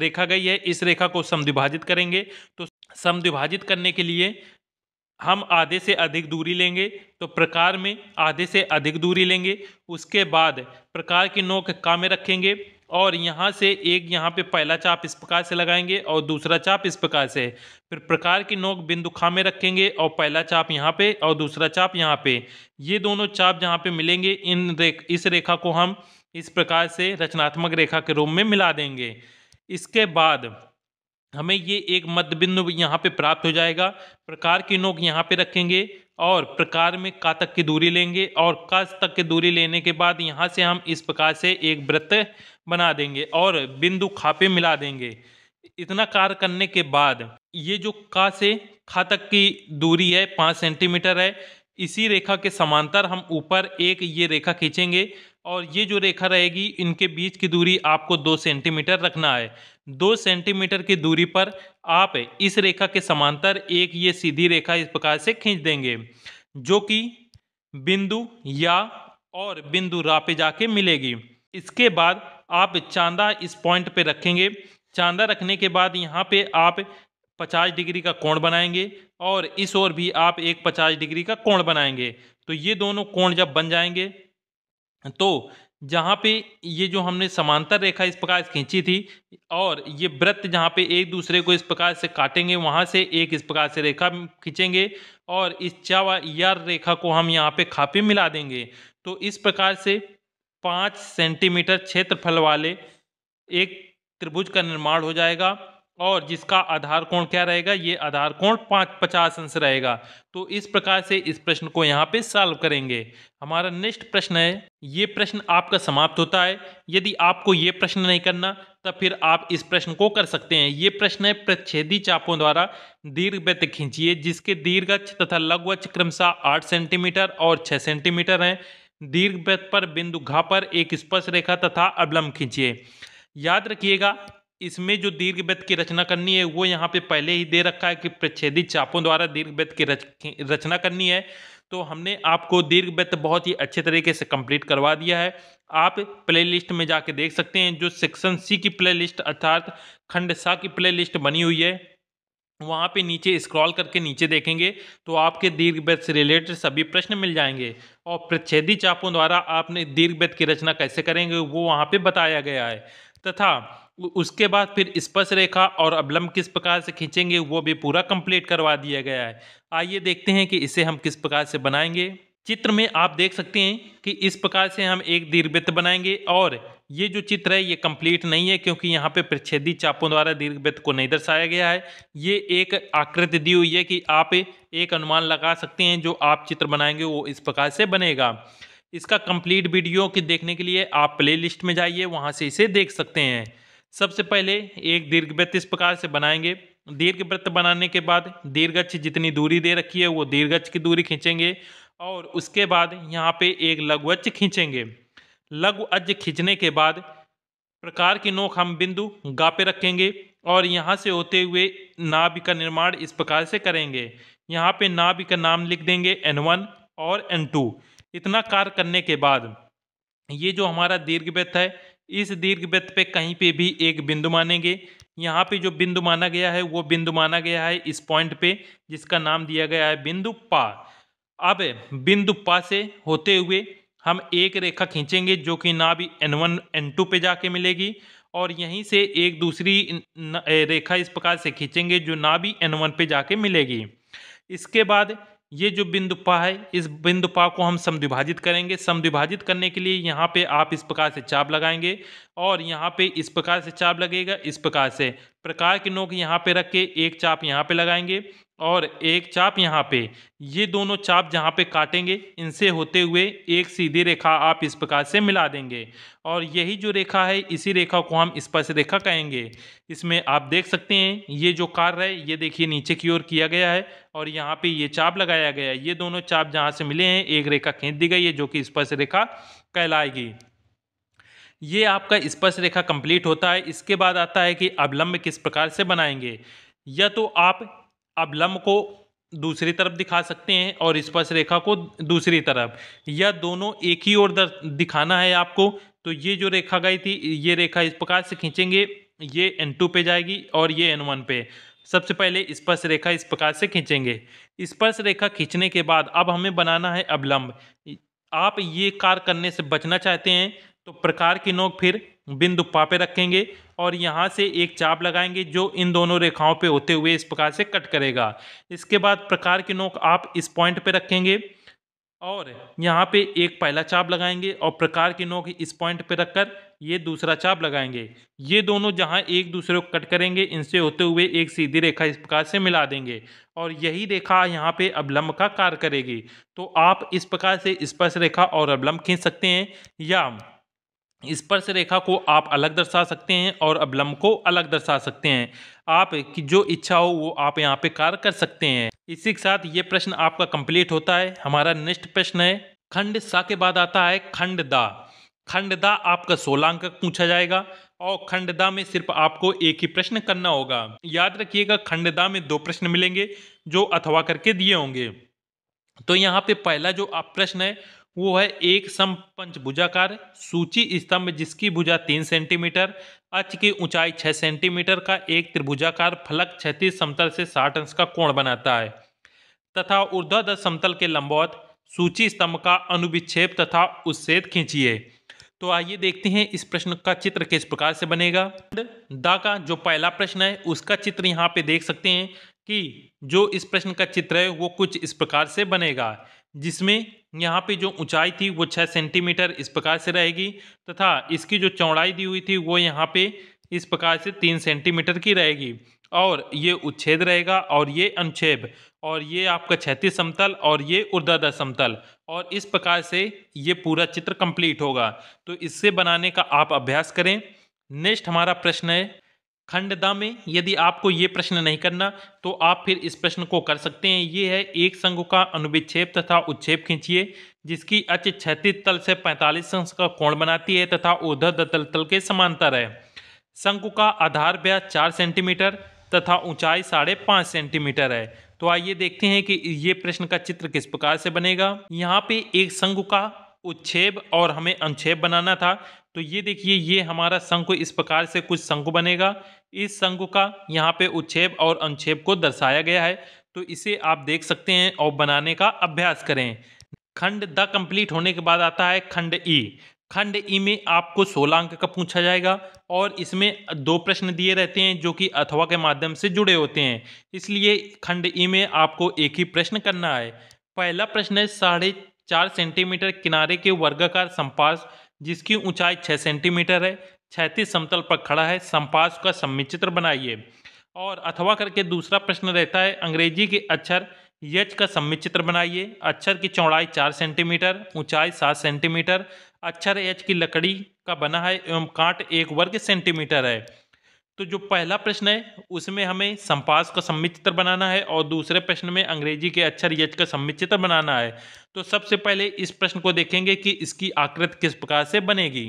रेखा गई है इस रेखा को समद्विभाजित करेंगे तो समद्विभाजित करने के लिए हम आधे से अधिक दूरी लेंगे तो प्रकार में आधे से अधिक दूरी लेंगे उसके बाद प्रकार की नोक का में रखेंगे और यहाँ से एक यहाँ पे पहला चाप इस प्रकार से लगाएंगे और दूसरा चाप इस प्रकार से फिर प्रकार की नोक बिंदु खा में रखेंगे और पहला चाप यहाँ पे और दूसरा चाप यहाँ पे ये दोनों चाप जहाँ पे मिलेंगे इन रेख इस रेखा को हम इस प्रकार से रचनात्मक रेखा के रूप में मिला देंगे इसके बाद हमें ये एक मध्य बिंदु यहाँ पे प्राप्त हो जाएगा प्रकार की नोक यहाँ पे रखेंगे और प्रकार में का तक की दूरी लेंगे और का तक की दूरी लेने के बाद यहाँ से हम इस प्रकार से एक व्रत बना देंगे और बिंदु खापे मिला देंगे इतना कार्य करने के बाद ये जो का से खा तक की दूरी है पाँच सेंटीमीटर है इसी रेखा के समांतर हम ऊपर एक ये रेखा खींचेंगे और ये जो रेखा रहेगी इनके बीच की दूरी आपको दो सेंटीमीटर रखना है दो सेंटीमीटर की दूरी पर आप इस रेखा के समांतर एक ये सीधी रेखा इस प्रकार से खींच देंगे जो कि बिंदु या और बिंदु रा पे जाके मिलेगी इसके बाद आप चांदा इस पॉइंट पे रखेंगे चांदा रखने के बाद यहाँ पे आप 50 डिग्री का कोण बनाएंगे और इस ओर भी आप एक 50 डिग्री का कोण बनाएंगे तो ये दोनों कोण जब बन जाएंगे तो जहाँ पे ये जो हमने समांतर रेखा इस प्रकार खींची थी और ये वृत्त जहाँ पे एक दूसरे को इस प्रकार से काटेंगे वहाँ से एक इस प्रकार से रेखा खींचेंगे और इस चावा यार रेखा को हम यहाँ पे खापे मिला देंगे तो इस प्रकार से पाँच सेंटीमीटर क्षेत्रफल वाले एक त्रिभुज का निर्माण हो जाएगा और जिसका आधार कोण क्या रहेगा ये आधार कोण पाँच पचास अंश रहेगा तो इस प्रकार से इस प्रश्न को यहाँ पे सॉल्व करेंगे हमारा नेक्स्ट प्रश्न है ये प्रश्न आपका समाप्त होता है यदि आपको ये प्रश्न नहीं करना तब फिर आप इस प्रश्न को कर सकते हैं ये प्रश्न है प्रच्छेदी चापों द्वारा दीर्घ व्यत खींचिए जिसके दीर्घ तथा लघु क्रमशः आठ सेंटीमीटर और छः सेंटीमीटर हैं दीर्घ व्यत पर बिंदु घा पर एक स्पर्श रेखा तथा अवलम्ब खींचिए याद रखिएगा इसमें जो दीर्घ वृत्त की रचना करनी है वो यहाँ पे पहले ही दे रखा है कि प्रच्छेदित चापों द्वारा दीर्घ वृत्त की रचना करनी है तो हमने आपको दीर्घ वृत्त बहुत ही अच्छे तरीके से कंप्लीट करवा दिया है आप प्लेलिस्ट में जाके देख सकते हैं जो सेक्शन सी की प्लेलिस्ट अर्थात खंड सा की प्लेलिस्ट बनी हुई है वहाँ पे नीचे स्क्रॉल करके नीचे देखेंगे तो आपके दीर्घ वृत्त से रिलेटेड सभी प्रश्न मिल जाएंगे और प्रच्छेदी चापों द्वारा आपने दीर्घ वृत्त की रचना कैसे करेंगे वो वहाँ पर बताया गया है तथा उसके बाद फिर स्पर्श रेखा और अबलम किस प्रकार से खींचेंगे वो भी पूरा कंप्लीट करवा दिया गया है आइए देखते हैं कि इसे हम किस प्रकार से बनाएंगे चित्र में आप देख सकते हैं कि इस प्रकार से हम एक दीर्घवृत्त बनाएंगे और ये जो चित्र है ये कंप्लीट नहीं है क्योंकि यहाँ पे प्रच्छेदी चापों द्वारा दीर्घवृत्त को नहीं दर्शाया गया है ये एक आकृति दी हुई है कि आप एक अनुमान लगा सकते हैं जो आप चित्र बनाएंगे वो इस प्रकार से बनेगा इसका कंप्लीट वीडियो के देखने के लिए आप प्लेलिस्ट में जाइए वहाँ से इसे देख सकते हैं सबसे पहले एक दीर्घ वृत्त इस प्रकार से बनाएंगे दीर्घ वृत्त बनाने के बाद दीर्घ जितनी दूरी दे रखी है वो दीर्घ की दूरी खींचेंगे और उसके बाद यहाँ पे एक लघु अच्छ खींचेंगे लघु अज खींचने के बाद प्रकार की नोक हम बिंदु गा पे रखेंगे और यहाँ से होते हुए नाभि का निर्माण इस प्रकार से करेंगे यहाँ पे नाभि का नाम लिख देंगे एन वन और एन टू इतना कार्य करने के बाद ये जो हमारा दीर्घ वृत्त है इस दीर्घ वृत्त पे कहीं पे भी एक बिंदु मानेंगे यहाँ पे जो बिंदु माना गया है वो बिंदु माना गया है इस पॉइंट पे जिसका नाम दिया गया है बिंदु पा अब बिंदु पा से होते हुए हम एक रेखा खींचेंगे जो कि ना भी एन वन एन टू पर जाके मिलेगी और यहीं से एक दूसरी रेखा इस प्रकार से खींचेंगे जो ना भी एन वन पर जाके मिलेगी इसके बाद ये जो बिंदु पा है इस बिंदु पा को हम समद्विभाजित करेंगे समद्विभाजित करने के लिए यहाँ पे आप इस प्रकार से चाप लगाएंगे और यहाँ पे इस प्रकार से चाप लगेगा इस प्रकार से प्रकार की नोक यहाँ पे रख के एक चाप यहाँ पे लगाएंगे और एक चाप यहाँ पे ये दोनों चाप जहाँ पे काटेंगे इनसे होते हुए एक सीधी रेखा आप इस प्रकार से मिला देंगे और यही जो रेखा है इसी रेखा को हम स्पर्श रेखा कहेंगे इसमें आप देख सकते हैं ये जो कार्य है ये देखिए नीचे की ओर किया गया है और यहाँ पे ये चाप लगाया गया है ये दोनों चाप जहाँ से मिले हैं एक रेखा खींच दी गई है जो कि स्पर्श रेखा कहलाएगी ये आपका स्पर्श रेखा कंप्लीट होता है इसके बाद आता है कि अब लंब किस प्रकार से बनाएंगे या तो आप अब लम्ब को दूसरी तरफ दिखा सकते हैं और स्पर्श रेखा को दूसरी तरफ या दोनों एक ही ओर दिखाना है आपको तो ये जो रेखा गई थी ये रेखा इस प्रकार से खींचेंगे ये एन टू पे जाएगी और ये एन वन पे सबसे पहले स्पर्श रेखा इस प्रकार से खींचेंगे स्पर्श रेखा खींचने के बाद अब हमें बनाना है अवलंब आप ये कार्य करने से बचना चाहते हैं तो प्रकार की नोक फिर बिंदु पापे रखेंगे और यहाँ से एक चाप लगाएंगे जो इन दोनों रेखाओं पे होते हुए इस प्रकार से कट करेगा इसके बाद प्रकार की नोक आप इस पॉइंट पे रखेंगे और यहाँ पे एक पहला चाप लगाएंगे और प्रकार की नोक इस पॉइंट पे रखकर ये दूसरा चाप लगाएंगे ये दोनों जहाँ एक दूसरे को कट करेंगे इनसे होते हुए एक सीधी रेखा इस प्रकार से मिला देंगे और यही रेखा यहाँ पे अवलंब का कार्य करेगी तो आप इस प्रकार से स्पर्श रेखा और अवलंब खींच सकते हैं या स्पर्श रेखा को आप अलग दर्शा सकते हैं और अवलंब को अलग दर्शा सकते हैं आप की जो इच्छा हो वो आप यहाँ पे कार्य कर सकते हैं इसी के साथ ये प्रश्न आपका कंप्लीट होता है हमारा नेक्स्ट प्रश्न है खंड सा के बाद आता है खंड दा खंड दा आपका सोलह अंक पूछा जाएगा और खंडदा में सिर्फ आपको एक ही प्रश्न करना होगा याद रखिएगा खंडदा में दो प्रश्न मिलेंगे जो अथवा करके दिए होंगे तो यहाँ पे पहला जो आप प्रश्न है वो है एक सम पंचभुजाकार सूची स्तंभ जिसकी भुजा तीन सेंटीमीटर अच की ऊंचाई छः सेंटीमीटर का एक त्रिभुजाकार फलक क्षैतिज समतल से साठ अंश का कोण बनाता है तथा ऊर्ध्वाधर समतल के लंबौत सूची स्तंभ का अनुविच्छेप तथा उच्छेद खींचिए तो आइए देखते हैं इस प्रश्न का चित्र किस प्रकार से बनेगा द का जो पहला प्रश्न है उसका चित्र यहाँ पे देख सकते हैं कि जो इस प्रश्न का चित्र है वो कुछ इस प्रकार से बनेगा जिसमें यहाँ पे जो ऊंचाई थी वो छः सेंटीमीटर इस प्रकार से रहेगी तथा इसकी जो चौड़ाई दी हुई थी वो यहाँ पे इस प्रकार से तीन सेंटीमीटर की रहेगी और ये उच्छेद रहेगा और ये अनुच्छेद और ये आपका क्षैतिज समतल और ये उर्दादा समतल और इस प्रकार से ये पूरा चित्र कंप्लीट होगा तो इससे बनाने का आप अभ्यास करें नेक्स्ट हमारा प्रश्न है खंड में यदि आपको ये प्रश्न नहीं करना तो आप फिर इस प्रश्न को कर सकते हैं ये है एक संघ का अनुविच्छेप तथा उच्छेप खींचिए जिसकी अच छत्तीस तल से पैंतालीस अंश का कोण बनाती है तथा उधर दतल तल के समांतर है संघ का आधार व्यास चार सेंटीमीटर तथा ऊंचाई साढ़े पाँच सेंटीमीटर है तो आइए देखते हैं कि ये प्रश्न का चित्र किस प्रकार से बनेगा यहाँ पे एक संघ का उच्छेद और हमें अनुच्छेद बनाना था तो ये देखिए ये हमारा शंकु इस प्रकार से कुछ शंकु बनेगा इस संघ का यहाँ पे उच्छेद और अनुच्छेद को दर्शाया गया है तो इसे आप देख सकते हैं और बनाने का अभ्यास करें खंड द कंप्लीट होने के बाद आता है खंड ई खंड ई में आपको सोलह अंक का पूछा जाएगा और इसमें दो प्रश्न दिए रहते हैं जो कि अथवा के माध्यम से जुड़े होते हैं इसलिए खंड ई में आपको एक ही प्रश्न करना है पहला प्रश्न है साढ़े चार सेंटीमीटर किनारे के वर्गाकार संपास जिसकी ऊंचाई छः सेंटीमीटर है क्षैतिज समतल पर खड़ा है संपाश का सम्मिचित्र बनाइए और अथवा करके दूसरा प्रश्न रहता है अंग्रेजी के अक्षर यच का सम्मिचित्र बनाइए अक्षर की चौड़ाई चार सेंटीमीटर ऊंचाई सात सेंटीमीटर अक्षर यच की लकड़ी का बना है एवं कांट एक वर्ग सेंटीमीटर है तो जो पहला प्रश्न है उसमें हमें संपास का सम्मिचित्र बनाना है और दूसरे प्रश्न में अंग्रेजी के अक्षर यच का सम्मिचित्र बनाना है तो सबसे पहले इस प्रश्न को देखेंगे कि इसकी आकृति किस प्रकार से बनेगी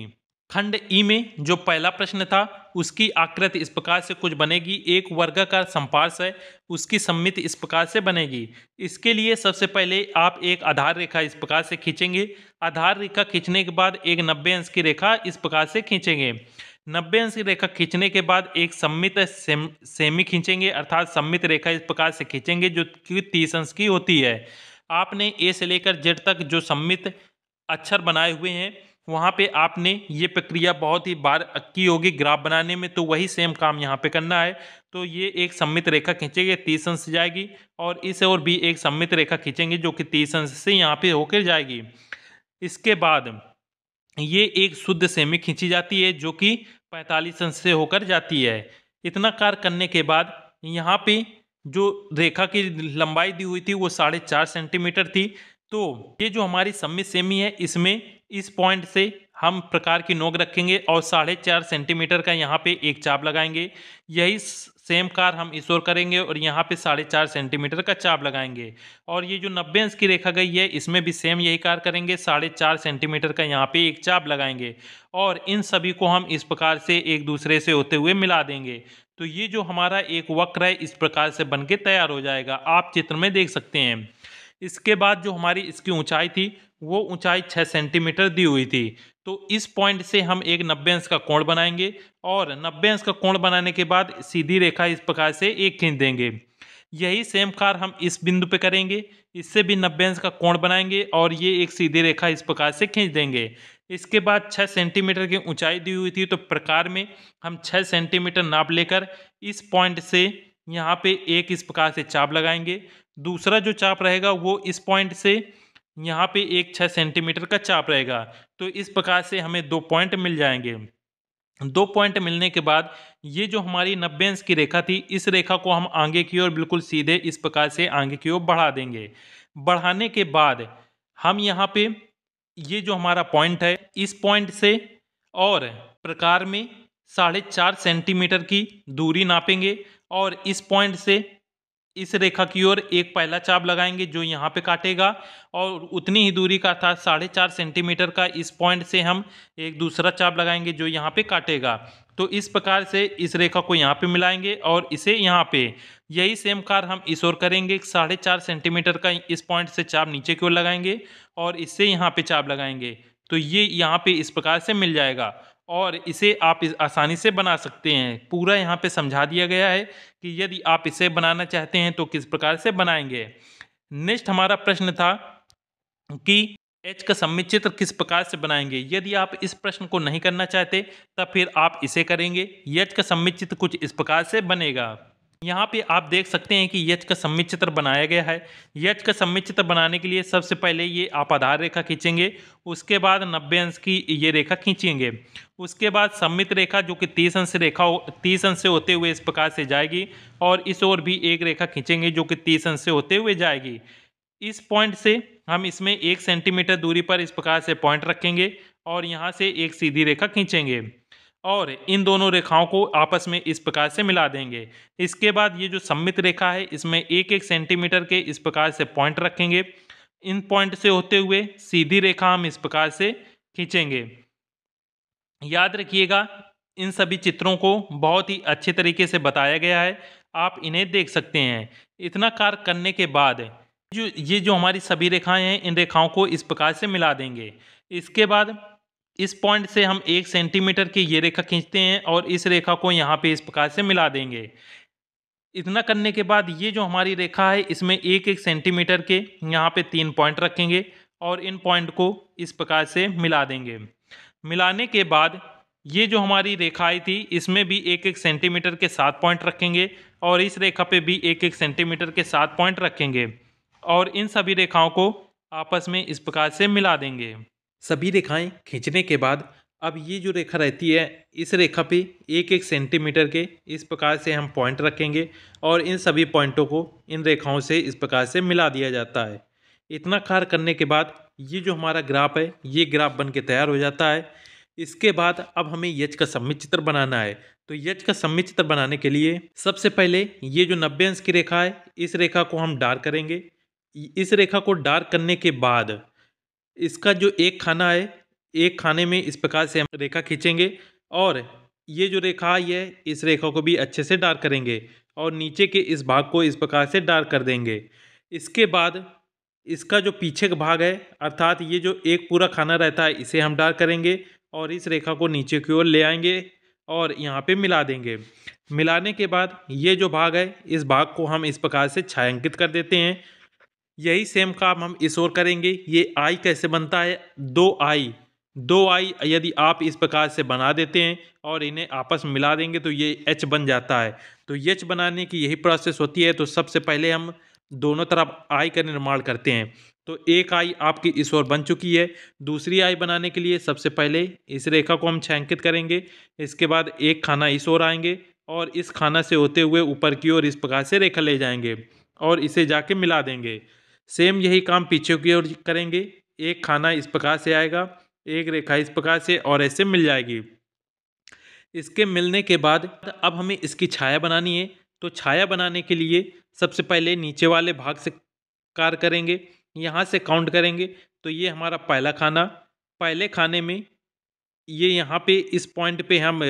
खंड ई में जो पहला प्रश्न था उसकी आकृति इस प्रकार से कुछ बनेगी एक वर्ग का संपार्श है उसकी सम्मित इस प्रकार से बनेगी इसके लिए सबसे पहले आप एक आधार रेखा इस प्रकार से खींचेंगे आधार रेखा खींचने के बाद एक नब्बे अंश की रेखा इस प्रकार से खींचेंगे नब्बे अंश की रेखा खींचने के बाद एक सम्मित सेम, सेमी खींचेंगे अर्थात सम्मित रेखा इस प्रकार से खींचेंगे जो कि तीस अंश की होती है आपने ए से लेकर जेड तक जो सम्मित अक्षर बनाए हुए हैं वहाँ पे आपने ये प्रक्रिया बहुत ही बार की होगी ग्राफ बनाने में तो वही सेम काम यहाँ पे करना है तो ये एक सम्मित रेखा खींचेगी तीस अंश जाएगी और इस और भी एक सम्मित रेखा खींचेंगे जो कि तीस अंश से यहाँ पे होकर जाएगी इसके बाद ये एक शुद्ध सेमी खींची जाती है जो कि पैंतालीस अंश से होकर जाती है इतना कार्य करने के बाद यहाँ पर जो रेखा की लंबाई दी हुई थी वो साढ़े चार सेंटीमीटर थी तो ये जो हमारी सम्मित सेमी है इसमें इस पॉइंट से हम प्रकार की नोक रखेंगे और साढ़े चार सेंटीमीटर का यहाँ पे एक चाप लगाएंगे यही सेम कार हम ओर करेंगे और यहाँ पे साढ़े चार सेंटीमीटर का चाप लगाएंगे और ये जो नब्बे इंच की रेखा गई है इसमें भी सेम यही कार करेंगे साढ़े चार सेंटीमीटर का यहाँ पे एक चाप लगाएंगे और इन सभी को हम इस प्रकार से एक दूसरे से होते हुए मिला देंगे तो ये जो हमारा एक वक्र है इस प्रकार से बन के तैयार हो जाएगा आप चित्र में देख सकते हैं इसके बाद जो हमारी इसकी ऊँचाई थी वो ऊंचाई 6 सेंटीमीटर दी हुई थी तो इस पॉइंट से हम एक नब्बे अंश का कोण बनाएंगे और नब्बे अंश का कोण बनाने के बाद सीधी रेखा इस प्रकार से एक खींच देंगे यही सेम कार्य हम इस बिंदु पे करेंगे इससे भी नब्बे अंश का कोण बनाएंगे और ये एक सीधी रेखा इस प्रकार से खींच देंगे इसके बाद 6 सेंटीमीटर की ऊंचाई दी हुई थी तो प्रकार में हम 6 सेंटीमीटर नाप लेकर इस पॉइंट से यहाँ पे एक इस प्रकार से चाप लगाएंगे दूसरा जो चाप रहेगा वो इस पॉइंट से यहाँ पे एक छः सेंटीमीटर का चाप रहेगा तो इस प्रकार से हमें दो पॉइंट मिल जाएंगे दो पॉइंट मिलने के बाद ये जो हमारी नब्बे अंश की रेखा थी इस रेखा को हम आगे की ओर बिल्कुल सीधे इस प्रकार से आगे की ओर बढ़ा देंगे बढ़ाने के बाद हम यहाँ पे ये जो हमारा पॉइंट है इस पॉइंट से और प्रकार में साढ़े चार सेंटीमीटर की दूरी नापेंगे और इस पॉइंट से इस रेखा की ओर एक पहला चाप लगाएंगे जो यहाँ पे काटेगा और उतनी ही दूरी का था साढ़े चार सेंटीमीटर का इस पॉइंट से हम एक दूसरा चाप लगाएंगे जो यहाँ पे काटेगा तो इस प्रकार से इस रेखा को यहाँ पे मिलाएंगे और इसे यहाँ पे यही सेम कार हम इस ओर करेंगे साढ़े चार सेंटीमीटर का इस पॉइंट से चाप नीचे की ओर लगाएंगे और इससे यहाँ पे चाप लगाएंगे तो ये यहाँ पे इस प्रकार से मिल जाएगा और इसे आप इस आसानी से बना सकते हैं पूरा यहाँ पे समझा दिया गया है कि यदि आप इसे बनाना चाहते हैं तो किस प्रकार से बनाएंगे नेक्स्ट हमारा प्रश्न था कि एच का सम्मित चित्र किस प्रकार से बनाएंगे यदि आप इस प्रश्न को नहीं करना चाहते तब फिर आप इसे करेंगे यच का सम्मित चित्र कुछ इस प्रकार से बनेगा यहाँ पे आप देख सकते हैं कि यच का सम्मित चित्र बनाया गया है यच का सम्मित चित्र बनाने के लिए सबसे पहले ये आप आधार रेखा खींचेंगे उसके बाद नब्बे अंश की ये रेखा खींचेंगे उसके बाद सम्मित रेखा जो कि तीस अंश रेखा तीस अंश से होते हुए इस प्रकार से जाएगी और इस ओर भी एक रेखा खींचेंगे जो कि तीस अंश से होते हुए जाएगी इस पॉइंट से हम इसमें एक सेंटीमीटर दूरी पर इस प्रकार से पॉइंट रखेंगे और यहाँ से एक सीधी रेखा खींचेंगे और इन दोनों रेखाओं को आपस में इस प्रकार से मिला देंगे इसके बाद ये जो सम्मित रेखा है इसमें एक एक सेंटीमीटर के इस प्रकार से पॉइंट रखेंगे इन पॉइंट से होते हुए सीधी रेखा हम इस प्रकार से खींचेंगे याद रखिएगा इन सभी चित्रों को बहुत ही अच्छे तरीके से बताया गया है आप इन्हें देख सकते हैं इतना कार्य करने के बाद जो ये जो हमारी सभी रेखाएं हैं इन रेखाओं को इस प्रकार से मिला देंगे इसके बाद इस पॉइंट से हम एक सेंटीमीटर की ये रेखा खींचते हैं और इस रेखा को यहाँ पे इस प्रकार से मिला देंगे इतना करने के बाद ये जो हमारी रेखा है इसमें एक एक सेंटीमीटर के यहाँ पे तीन पॉइंट रखेंगे और इन पॉइंट को इस प्रकार से मिला देंगे मिलाने के बाद ये जो हमारी रेखाएँ थी इसमें भी एक एक सेंटीमीटर के सात पॉइंट रखेंगे और इस रेखा पर भी एक एक सेंटीमीटर के सात पॉइंट रखेंगे और इन सभी रेखाओं को आपस में इस प्रकार से मिला देंगे सभी रेखाएं खींचने के बाद अब ये जो रेखा रहती है इस रेखा पे एक एक सेंटीमीटर के इस प्रकार से हम पॉइंट रखेंगे और इन सभी पॉइंटों को इन रेखाओं से इस प्रकार से मिला दिया जाता है इतना कार्य करने के बाद ये जो हमारा ग्राफ है ये ग्राफ बन के तैयार हो जाता है इसके बाद अब हमें यज का सम्मित चित्र बनाना है तो यज का सम्मित चित्र बनाने के लिए सबसे पहले ये जो नब्बे अंश की रेखा है इस रेखा को हम डार्क करेंगे इस रेखा को डार्क करने के बाद इसका जो एक खाना है एक खाने में इस प्रकार से हम रेखा खींचेंगे और ये जो रेखा आई है इस रेखा को भी अच्छे से डार्क करेंगे और नीचे के इस भाग को इस प्रकार से डार्क कर देंगे इसके बाद इसका जो पीछे का भाग है अर्थात ये जो एक पूरा खाना रहता है इसे हम डार्क करेंगे और इस रेखा को नीचे की ओर ले आएंगे और यहाँ पे मिला देंगे मिलाने के बाद ये जो भाग है इस भाग को हम इस प्रकार से छायांकित कर देते हैं यही सेम काम हम इस ओर करेंगे ये आई कैसे बनता है दो आई दो आई यदि आप इस प्रकार से बना देते हैं और इन्हें आपस में मिला देंगे तो ये एच बन जाता है तो एच बनाने की यही प्रोसेस होती है तो सबसे पहले हम दोनों तरफ आई का निर्माण करते हैं तो एक आई आपकी इस ओर बन चुकी है दूसरी आई बनाने के लिए सबसे पहले इस रेखा को हम छायांकित करेंगे इसके बाद एक खाना इस ओर आएंगे और इस खाना से होते हुए ऊपर की ओर इस प्रकार से रेखा ले जाएंगे और इसे जाके मिला देंगे सेम यही काम पीछे की ओर करेंगे एक खाना इस प्रकार से आएगा एक रेखा इस प्रकार से और ऐसे मिल जाएगी इसके मिलने के बाद अब हमें इसकी छाया बनानी है तो छाया बनाने के लिए सबसे पहले नीचे वाले भाग से कार्य करेंगे यहाँ से काउंट करेंगे तो ये हमारा पहला खाना पहले खाने में ये यहाँ पे इस पॉइंट पे हम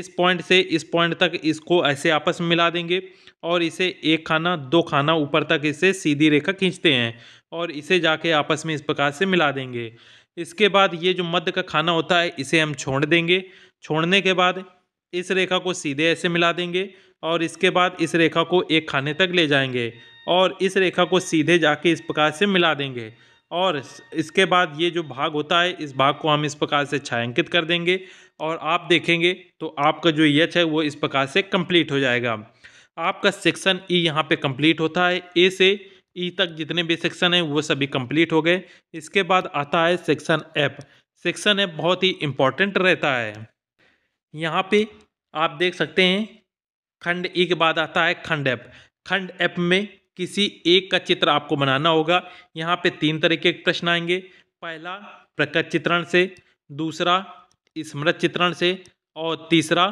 इस पॉइंट से इस पॉइंट तक इसको ऐसे आपस में मिला देंगे और इसे एक खाना दो खाना ऊपर तक इसे सीधी रेखा खींचते हैं और इसे जाके आपस में इस प्रकार से मिला देंगे इसके बाद ये जो मध्य का खाना होता है इसे हम छोड़ देंगे छोड़ने के बाद इस रेखा को सीधे ऐसे मिला देंगे और इसके बाद इस रेखा को एक खाने तक ले जाएंगे और इस रेखा को सीधे जाके इस प्रकार से मिला देंगे और इसके बाद ये जो भाग होता है इस भाग को हम इस प्रकार से छायांकित कर देंगे और आप देखेंगे तो आपका जो यच है वो इस प्रकार से कंप्लीट हो जाएगा आपका सेक्शन ई e यहाँ पे कंप्लीट होता है ए से ई e तक जितने भी सेक्शन हैं वो सभी कंप्लीट हो गए इसके बाद आता है सेक्शन एप सेक्शन एप बहुत ही इम्पॉर्टेंट रहता है यहाँ पे आप देख सकते हैं खंड ई e के बाद आता है खंड एप खंड एप में किसी एक का चित्र आपको बनाना होगा यहाँ पे तीन तरीके के प्रश्न आएंगे पहला प्रकट चित्रण से दूसरा स्मृत चित्रण से और तीसरा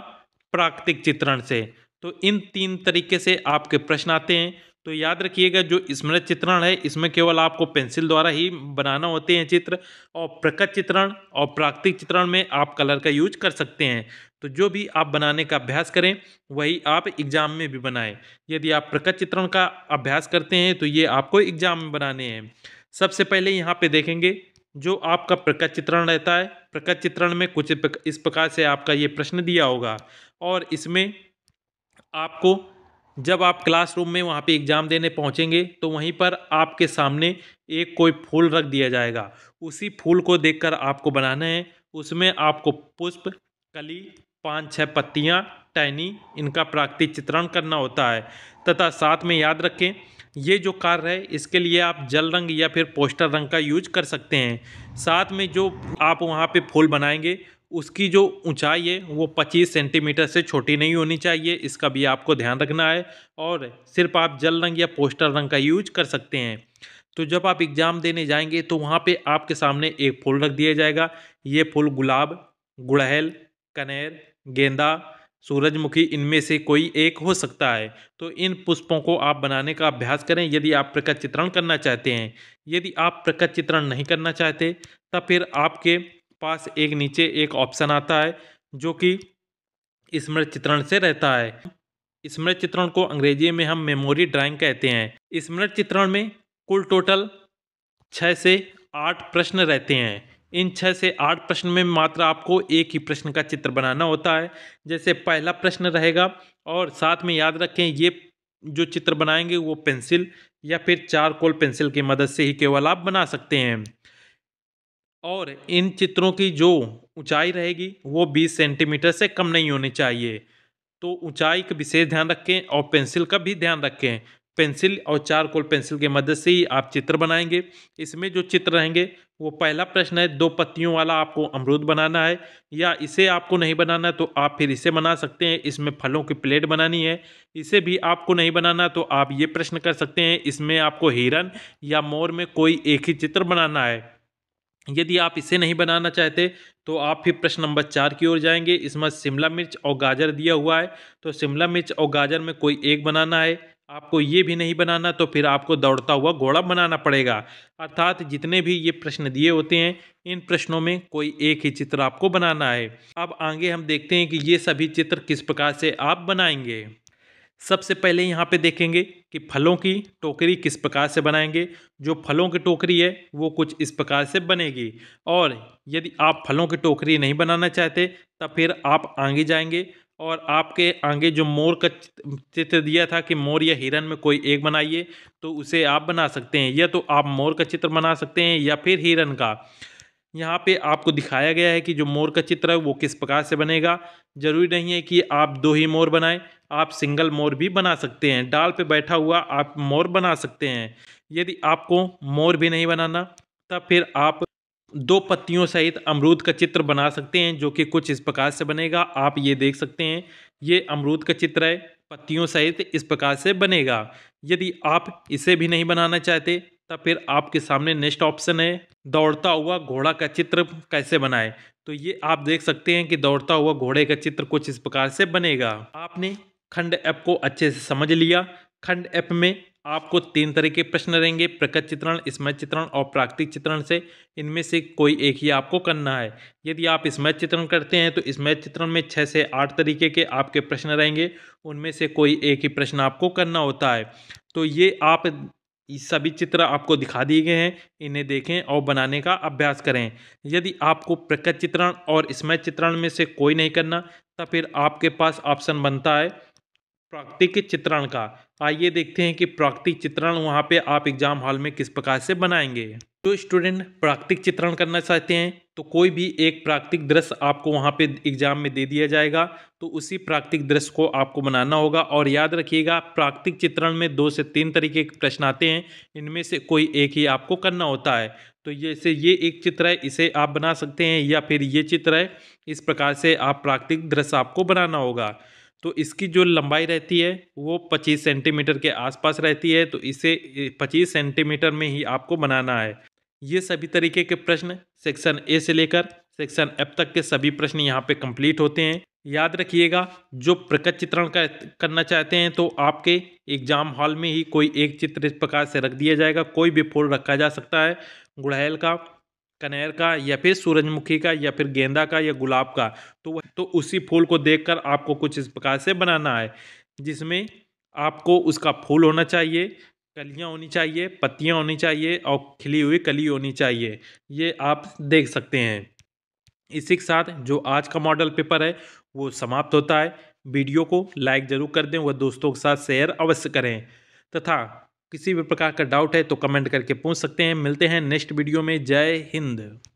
प्राकृतिक चित्रण से तो इन तीन तरीके से आपके प्रश्न आते हैं तो याद रखिएगा जो स्मृत चित्रण है इसमें केवल आपको पेंसिल द्वारा ही बनाना होते हैं चित्र और प्रकट चित्रण और प्राकृतिक चित्रण में आप कलर का यूज कर सकते हैं तो जो भी आप बनाने का अभ्यास करें वही आप एग्जाम में भी बनाएं यदि आप प्रकट चित्रण का अभ्यास करते हैं तो ये आपको एग्जाम में बनाने हैं सबसे पहले यहाँ पर देखेंगे जो आपका प्रकट चित्रण रहता है प्रकट चित्रण में कुछ इस प्रकार से आपका ये प्रश्न दिया होगा और इसमें आपको जब आप क्लासरूम में वहाँ पे एग्ज़ाम देने पहुँचेंगे तो वहीं पर आपके सामने एक कोई फूल रख दिया जाएगा उसी फूल को देखकर आपको बनाना है उसमें आपको पुष्प कली पाँच छः पत्तियाँ टैनी इनका प्राकृतिक चित्रण करना होता है तथा साथ में याद रखें ये जो कार्य है इसके लिए आप जल रंग या फिर पोस्टर रंग का यूज कर सकते हैं साथ में जो आप वहाँ पे फूल बनाएंगे उसकी जो ऊंचाई है वो 25 सेंटीमीटर से छोटी नहीं होनी चाहिए इसका भी आपको ध्यान रखना है और सिर्फ आप जल रंग या पोस्टर रंग का यूज कर सकते हैं तो जब आप एग्ज़ाम देने जाएंगे तो वहाँ पे आपके सामने एक फूल रख दिया जाएगा ये फूल गुलाब गुड़हल कनेर गेंदा सूरजमुखी इनमें से कोई एक हो सकता है तो इन पुष्पों को आप बनाने का अभ्यास करें यदि आप प्रकट चित्रण करना चाहते हैं यदि आप प्रकट चित्रण नहीं करना चाहते तब फिर आपके पास एक नीचे एक ऑप्शन आता है जो कि स्मृत चित्रण से रहता है स्मृत चित्रण को अंग्रेजी में हम मेमोरी ड्राइंग कहते हैं स्मृत चित्रण में कुल टोटल छः से आठ प्रश्न रहते हैं इन छः से आठ प्रश्न में मात्र आपको एक ही प्रश्न का चित्र बनाना होता है जैसे पहला प्रश्न रहेगा और साथ में याद रखें ये जो चित्र बनाएंगे वो पेंसिल या फिर चारकोल पेंसिल की मदद से ही केवल आप बना सकते हैं और इन चित्रों की जो ऊंचाई रहेगी वो 20 सेंटीमीटर से कम नहीं होनी चाहिए तो ऊंचाई का विशेष ध्यान रखें और पेंसिल का भी ध्यान रखें पेंसिल और चारकोल पेंसिल के मदद से ही आप चित्र बनाएंगे इसमें जो चित्र रहेंगे वो पहला प्रश्न है दो पत्तियों वाला आपको अमरूद बनाना है या इसे आपको नहीं बनाना तो आप फिर इसे बना सकते हैं इसमें फलों की प्लेट बनानी है इसे भी आपको नहीं बनाना तो आप ये प्रश्न कर सकते हैं इसमें आपको हिरन या मोर में कोई एक ही चित्र बनाना है यदि आप इसे नहीं बनाना चाहते तो आप फिर प्रश्न नंबर चार की ओर जाएंगे इसमें शिमला मिर्च और गाजर दिया हुआ है तो शिमला मिर्च और गाजर में कोई एक बनाना है आपको ये भी नहीं बनाना तो फिर आपको दौड़ता हुआ घोड़ा बनाना पड़ेगा अर्थात जितने भी ये प्रश्न दिए होते हैं इन प्रश्नों में कोई एक ही चित्र आपको बनाना है अब आगे हम देखते हैं कि ये सभी चित्र किस प्रकार से आप बनाएंगे सबसे पहले यहाँ पे देखेंगे कि फलों की टोकरी किस प्रकार से बनाएंगे जो फलों की टोकरी है वो कुछ इस प्रकार से बनेगी और यदि आप फलों की टोकरी नहीं बनाना चाहते तब फिर आप आगे जाएंगे और आपके आगे जो मोर का चित्र दिया था कि मोर या हिरन में कोई एक बनाइए तो उसे आप बना सकते हैं या तो आप मोर का चित्र बना सकते हैं या फिर हिरन का यहाँ पे आपको दिखाया गया है कि जो मोर का चित्र है वो किस प्रकार से बनेगा ज़रूरी नहीं है कि आप दो ही मोर बनाएं आप सिंगल मोर भी बना सकते हैं डाल पे बैठा हुआ आप मोर बना सकते हैं यदि आपको मोर भी नहीं बनाना तब फिर आप दो पत्तियों सहित अमरूद का चित्र बना सकते हैं जो कि कुछ इस प्रकार से बनेगा आप ये देख सकते हैं ये अमरूद का चित्र है पत्तियों सहित इस प्रकार से बनेगा यदि आप इसे भी नहीं बनाना चाहते तब फिर आपके सामने नेक्स्ट ऑप्शन है दौड़ता हुआ घोड़ा का चित्र कैसे बनाएं तो ये आप देख सकते हैं कि दौड़ता हुआ घोड़े का चित्र कुछ इस प्रकार से बनेगा आपने खंड ऐप को अच्छे से समझ लिया खंड ऐप में आपको तीन तरह के प्रश्न रहेंगे प्रकट चित्रण स्मृत चित्रण और प्राकृतिक चित्रण से इनमें से कोई एक ही आपको करना है यदि आप स्मृत चित्रण करते हैं तो स्मृत चित्रण में छः से आठ तरीके के आपके प्रश्न रहेंगे उनमें से कोई एक ही प्रश्न आपको करना होता है तो ये आप सभी चित्र आपको दिखा दिए गए हैं इन्हें देखें और बनाने का अभ्यास करें यदि आपको प्रकट चित्रण और स्मृत चित्रण में से कोई नहीं करना तो फिर आपके पास ऑप्शन बनता है प्राकृतिक चित्रण का आइए देखते हैं कि प्राकृतिक चित्रण वहाँ पे आप एग्ज़ाम हॉल में किस प्रकार से बनाएंगे जो तो स्टूडेंट प्राकृतिक चित्रण करना चाहते हैं तो कोई भी एक प्राकृतिक दृश्य आपको वहाँ पे एग्ज़ाम में दे दिया जाएगा तो उसी प्राकृतिक दृश्य को आपको बनाना होगा और याद रखिएगा प्राकृतिक चित्रण में दो से तीन तरीके के प्रश्न आते हैं इनमें से कोई एक ही आपको करना होता है तो जैसे ये, ये एक चित्र है इसे आप बना सकते हैं या फिर ये चित्र है इस प्रकार से आप प्राकृतिक दृश्य आपको बनाना होगा तो इसकी जो लंबाई रहती है वो 25 सेंटीमीटर के आसपास रहती है तो इसे 25 सेंटीमीटर में ही आपको बनाना है ये सभी तरीके के प्रश्न सेक्शन ए से लेकर सेक्शन एफ तक के सभी प्रश्न यहाँ पे कंप्लीट होते हैं याद रखिएगा जो प्रकट चित्रण कर, करना चाहते हैं तो आपके एग्जाम हॉल में ही कोई एक चित्र इस प्रकार से रख दिया जाएगा कोई भी फूल रखा जा सकता है गुड़हैल का कनेर का या फिर सूरजमुखी का या फिर गेंदा का या गुलाब का तो तो उसी फूल को देखकर आपको कुछ इस प्रकार से बनाना है जिसमें आपको उसका फूल होना चाहिए कलियाँ होनी चाहिए पत्तियाँ होनी चाहिए और खिली हुई कली होनी चाहिए ये आप देख सकते हैं इसी के साथ जो आज का मॉडल पेपर है वो समाप्त होता है वीडियो को लाइक ज़रूर कर दें व दोस्तों के साथ शेयर अवश्य करें तथा किसी भी प्रकार का डाउट है तो कमेंट करके पूछ सकते हैं मिलते हैं नेक्स्ट वीडियो में जय हिंद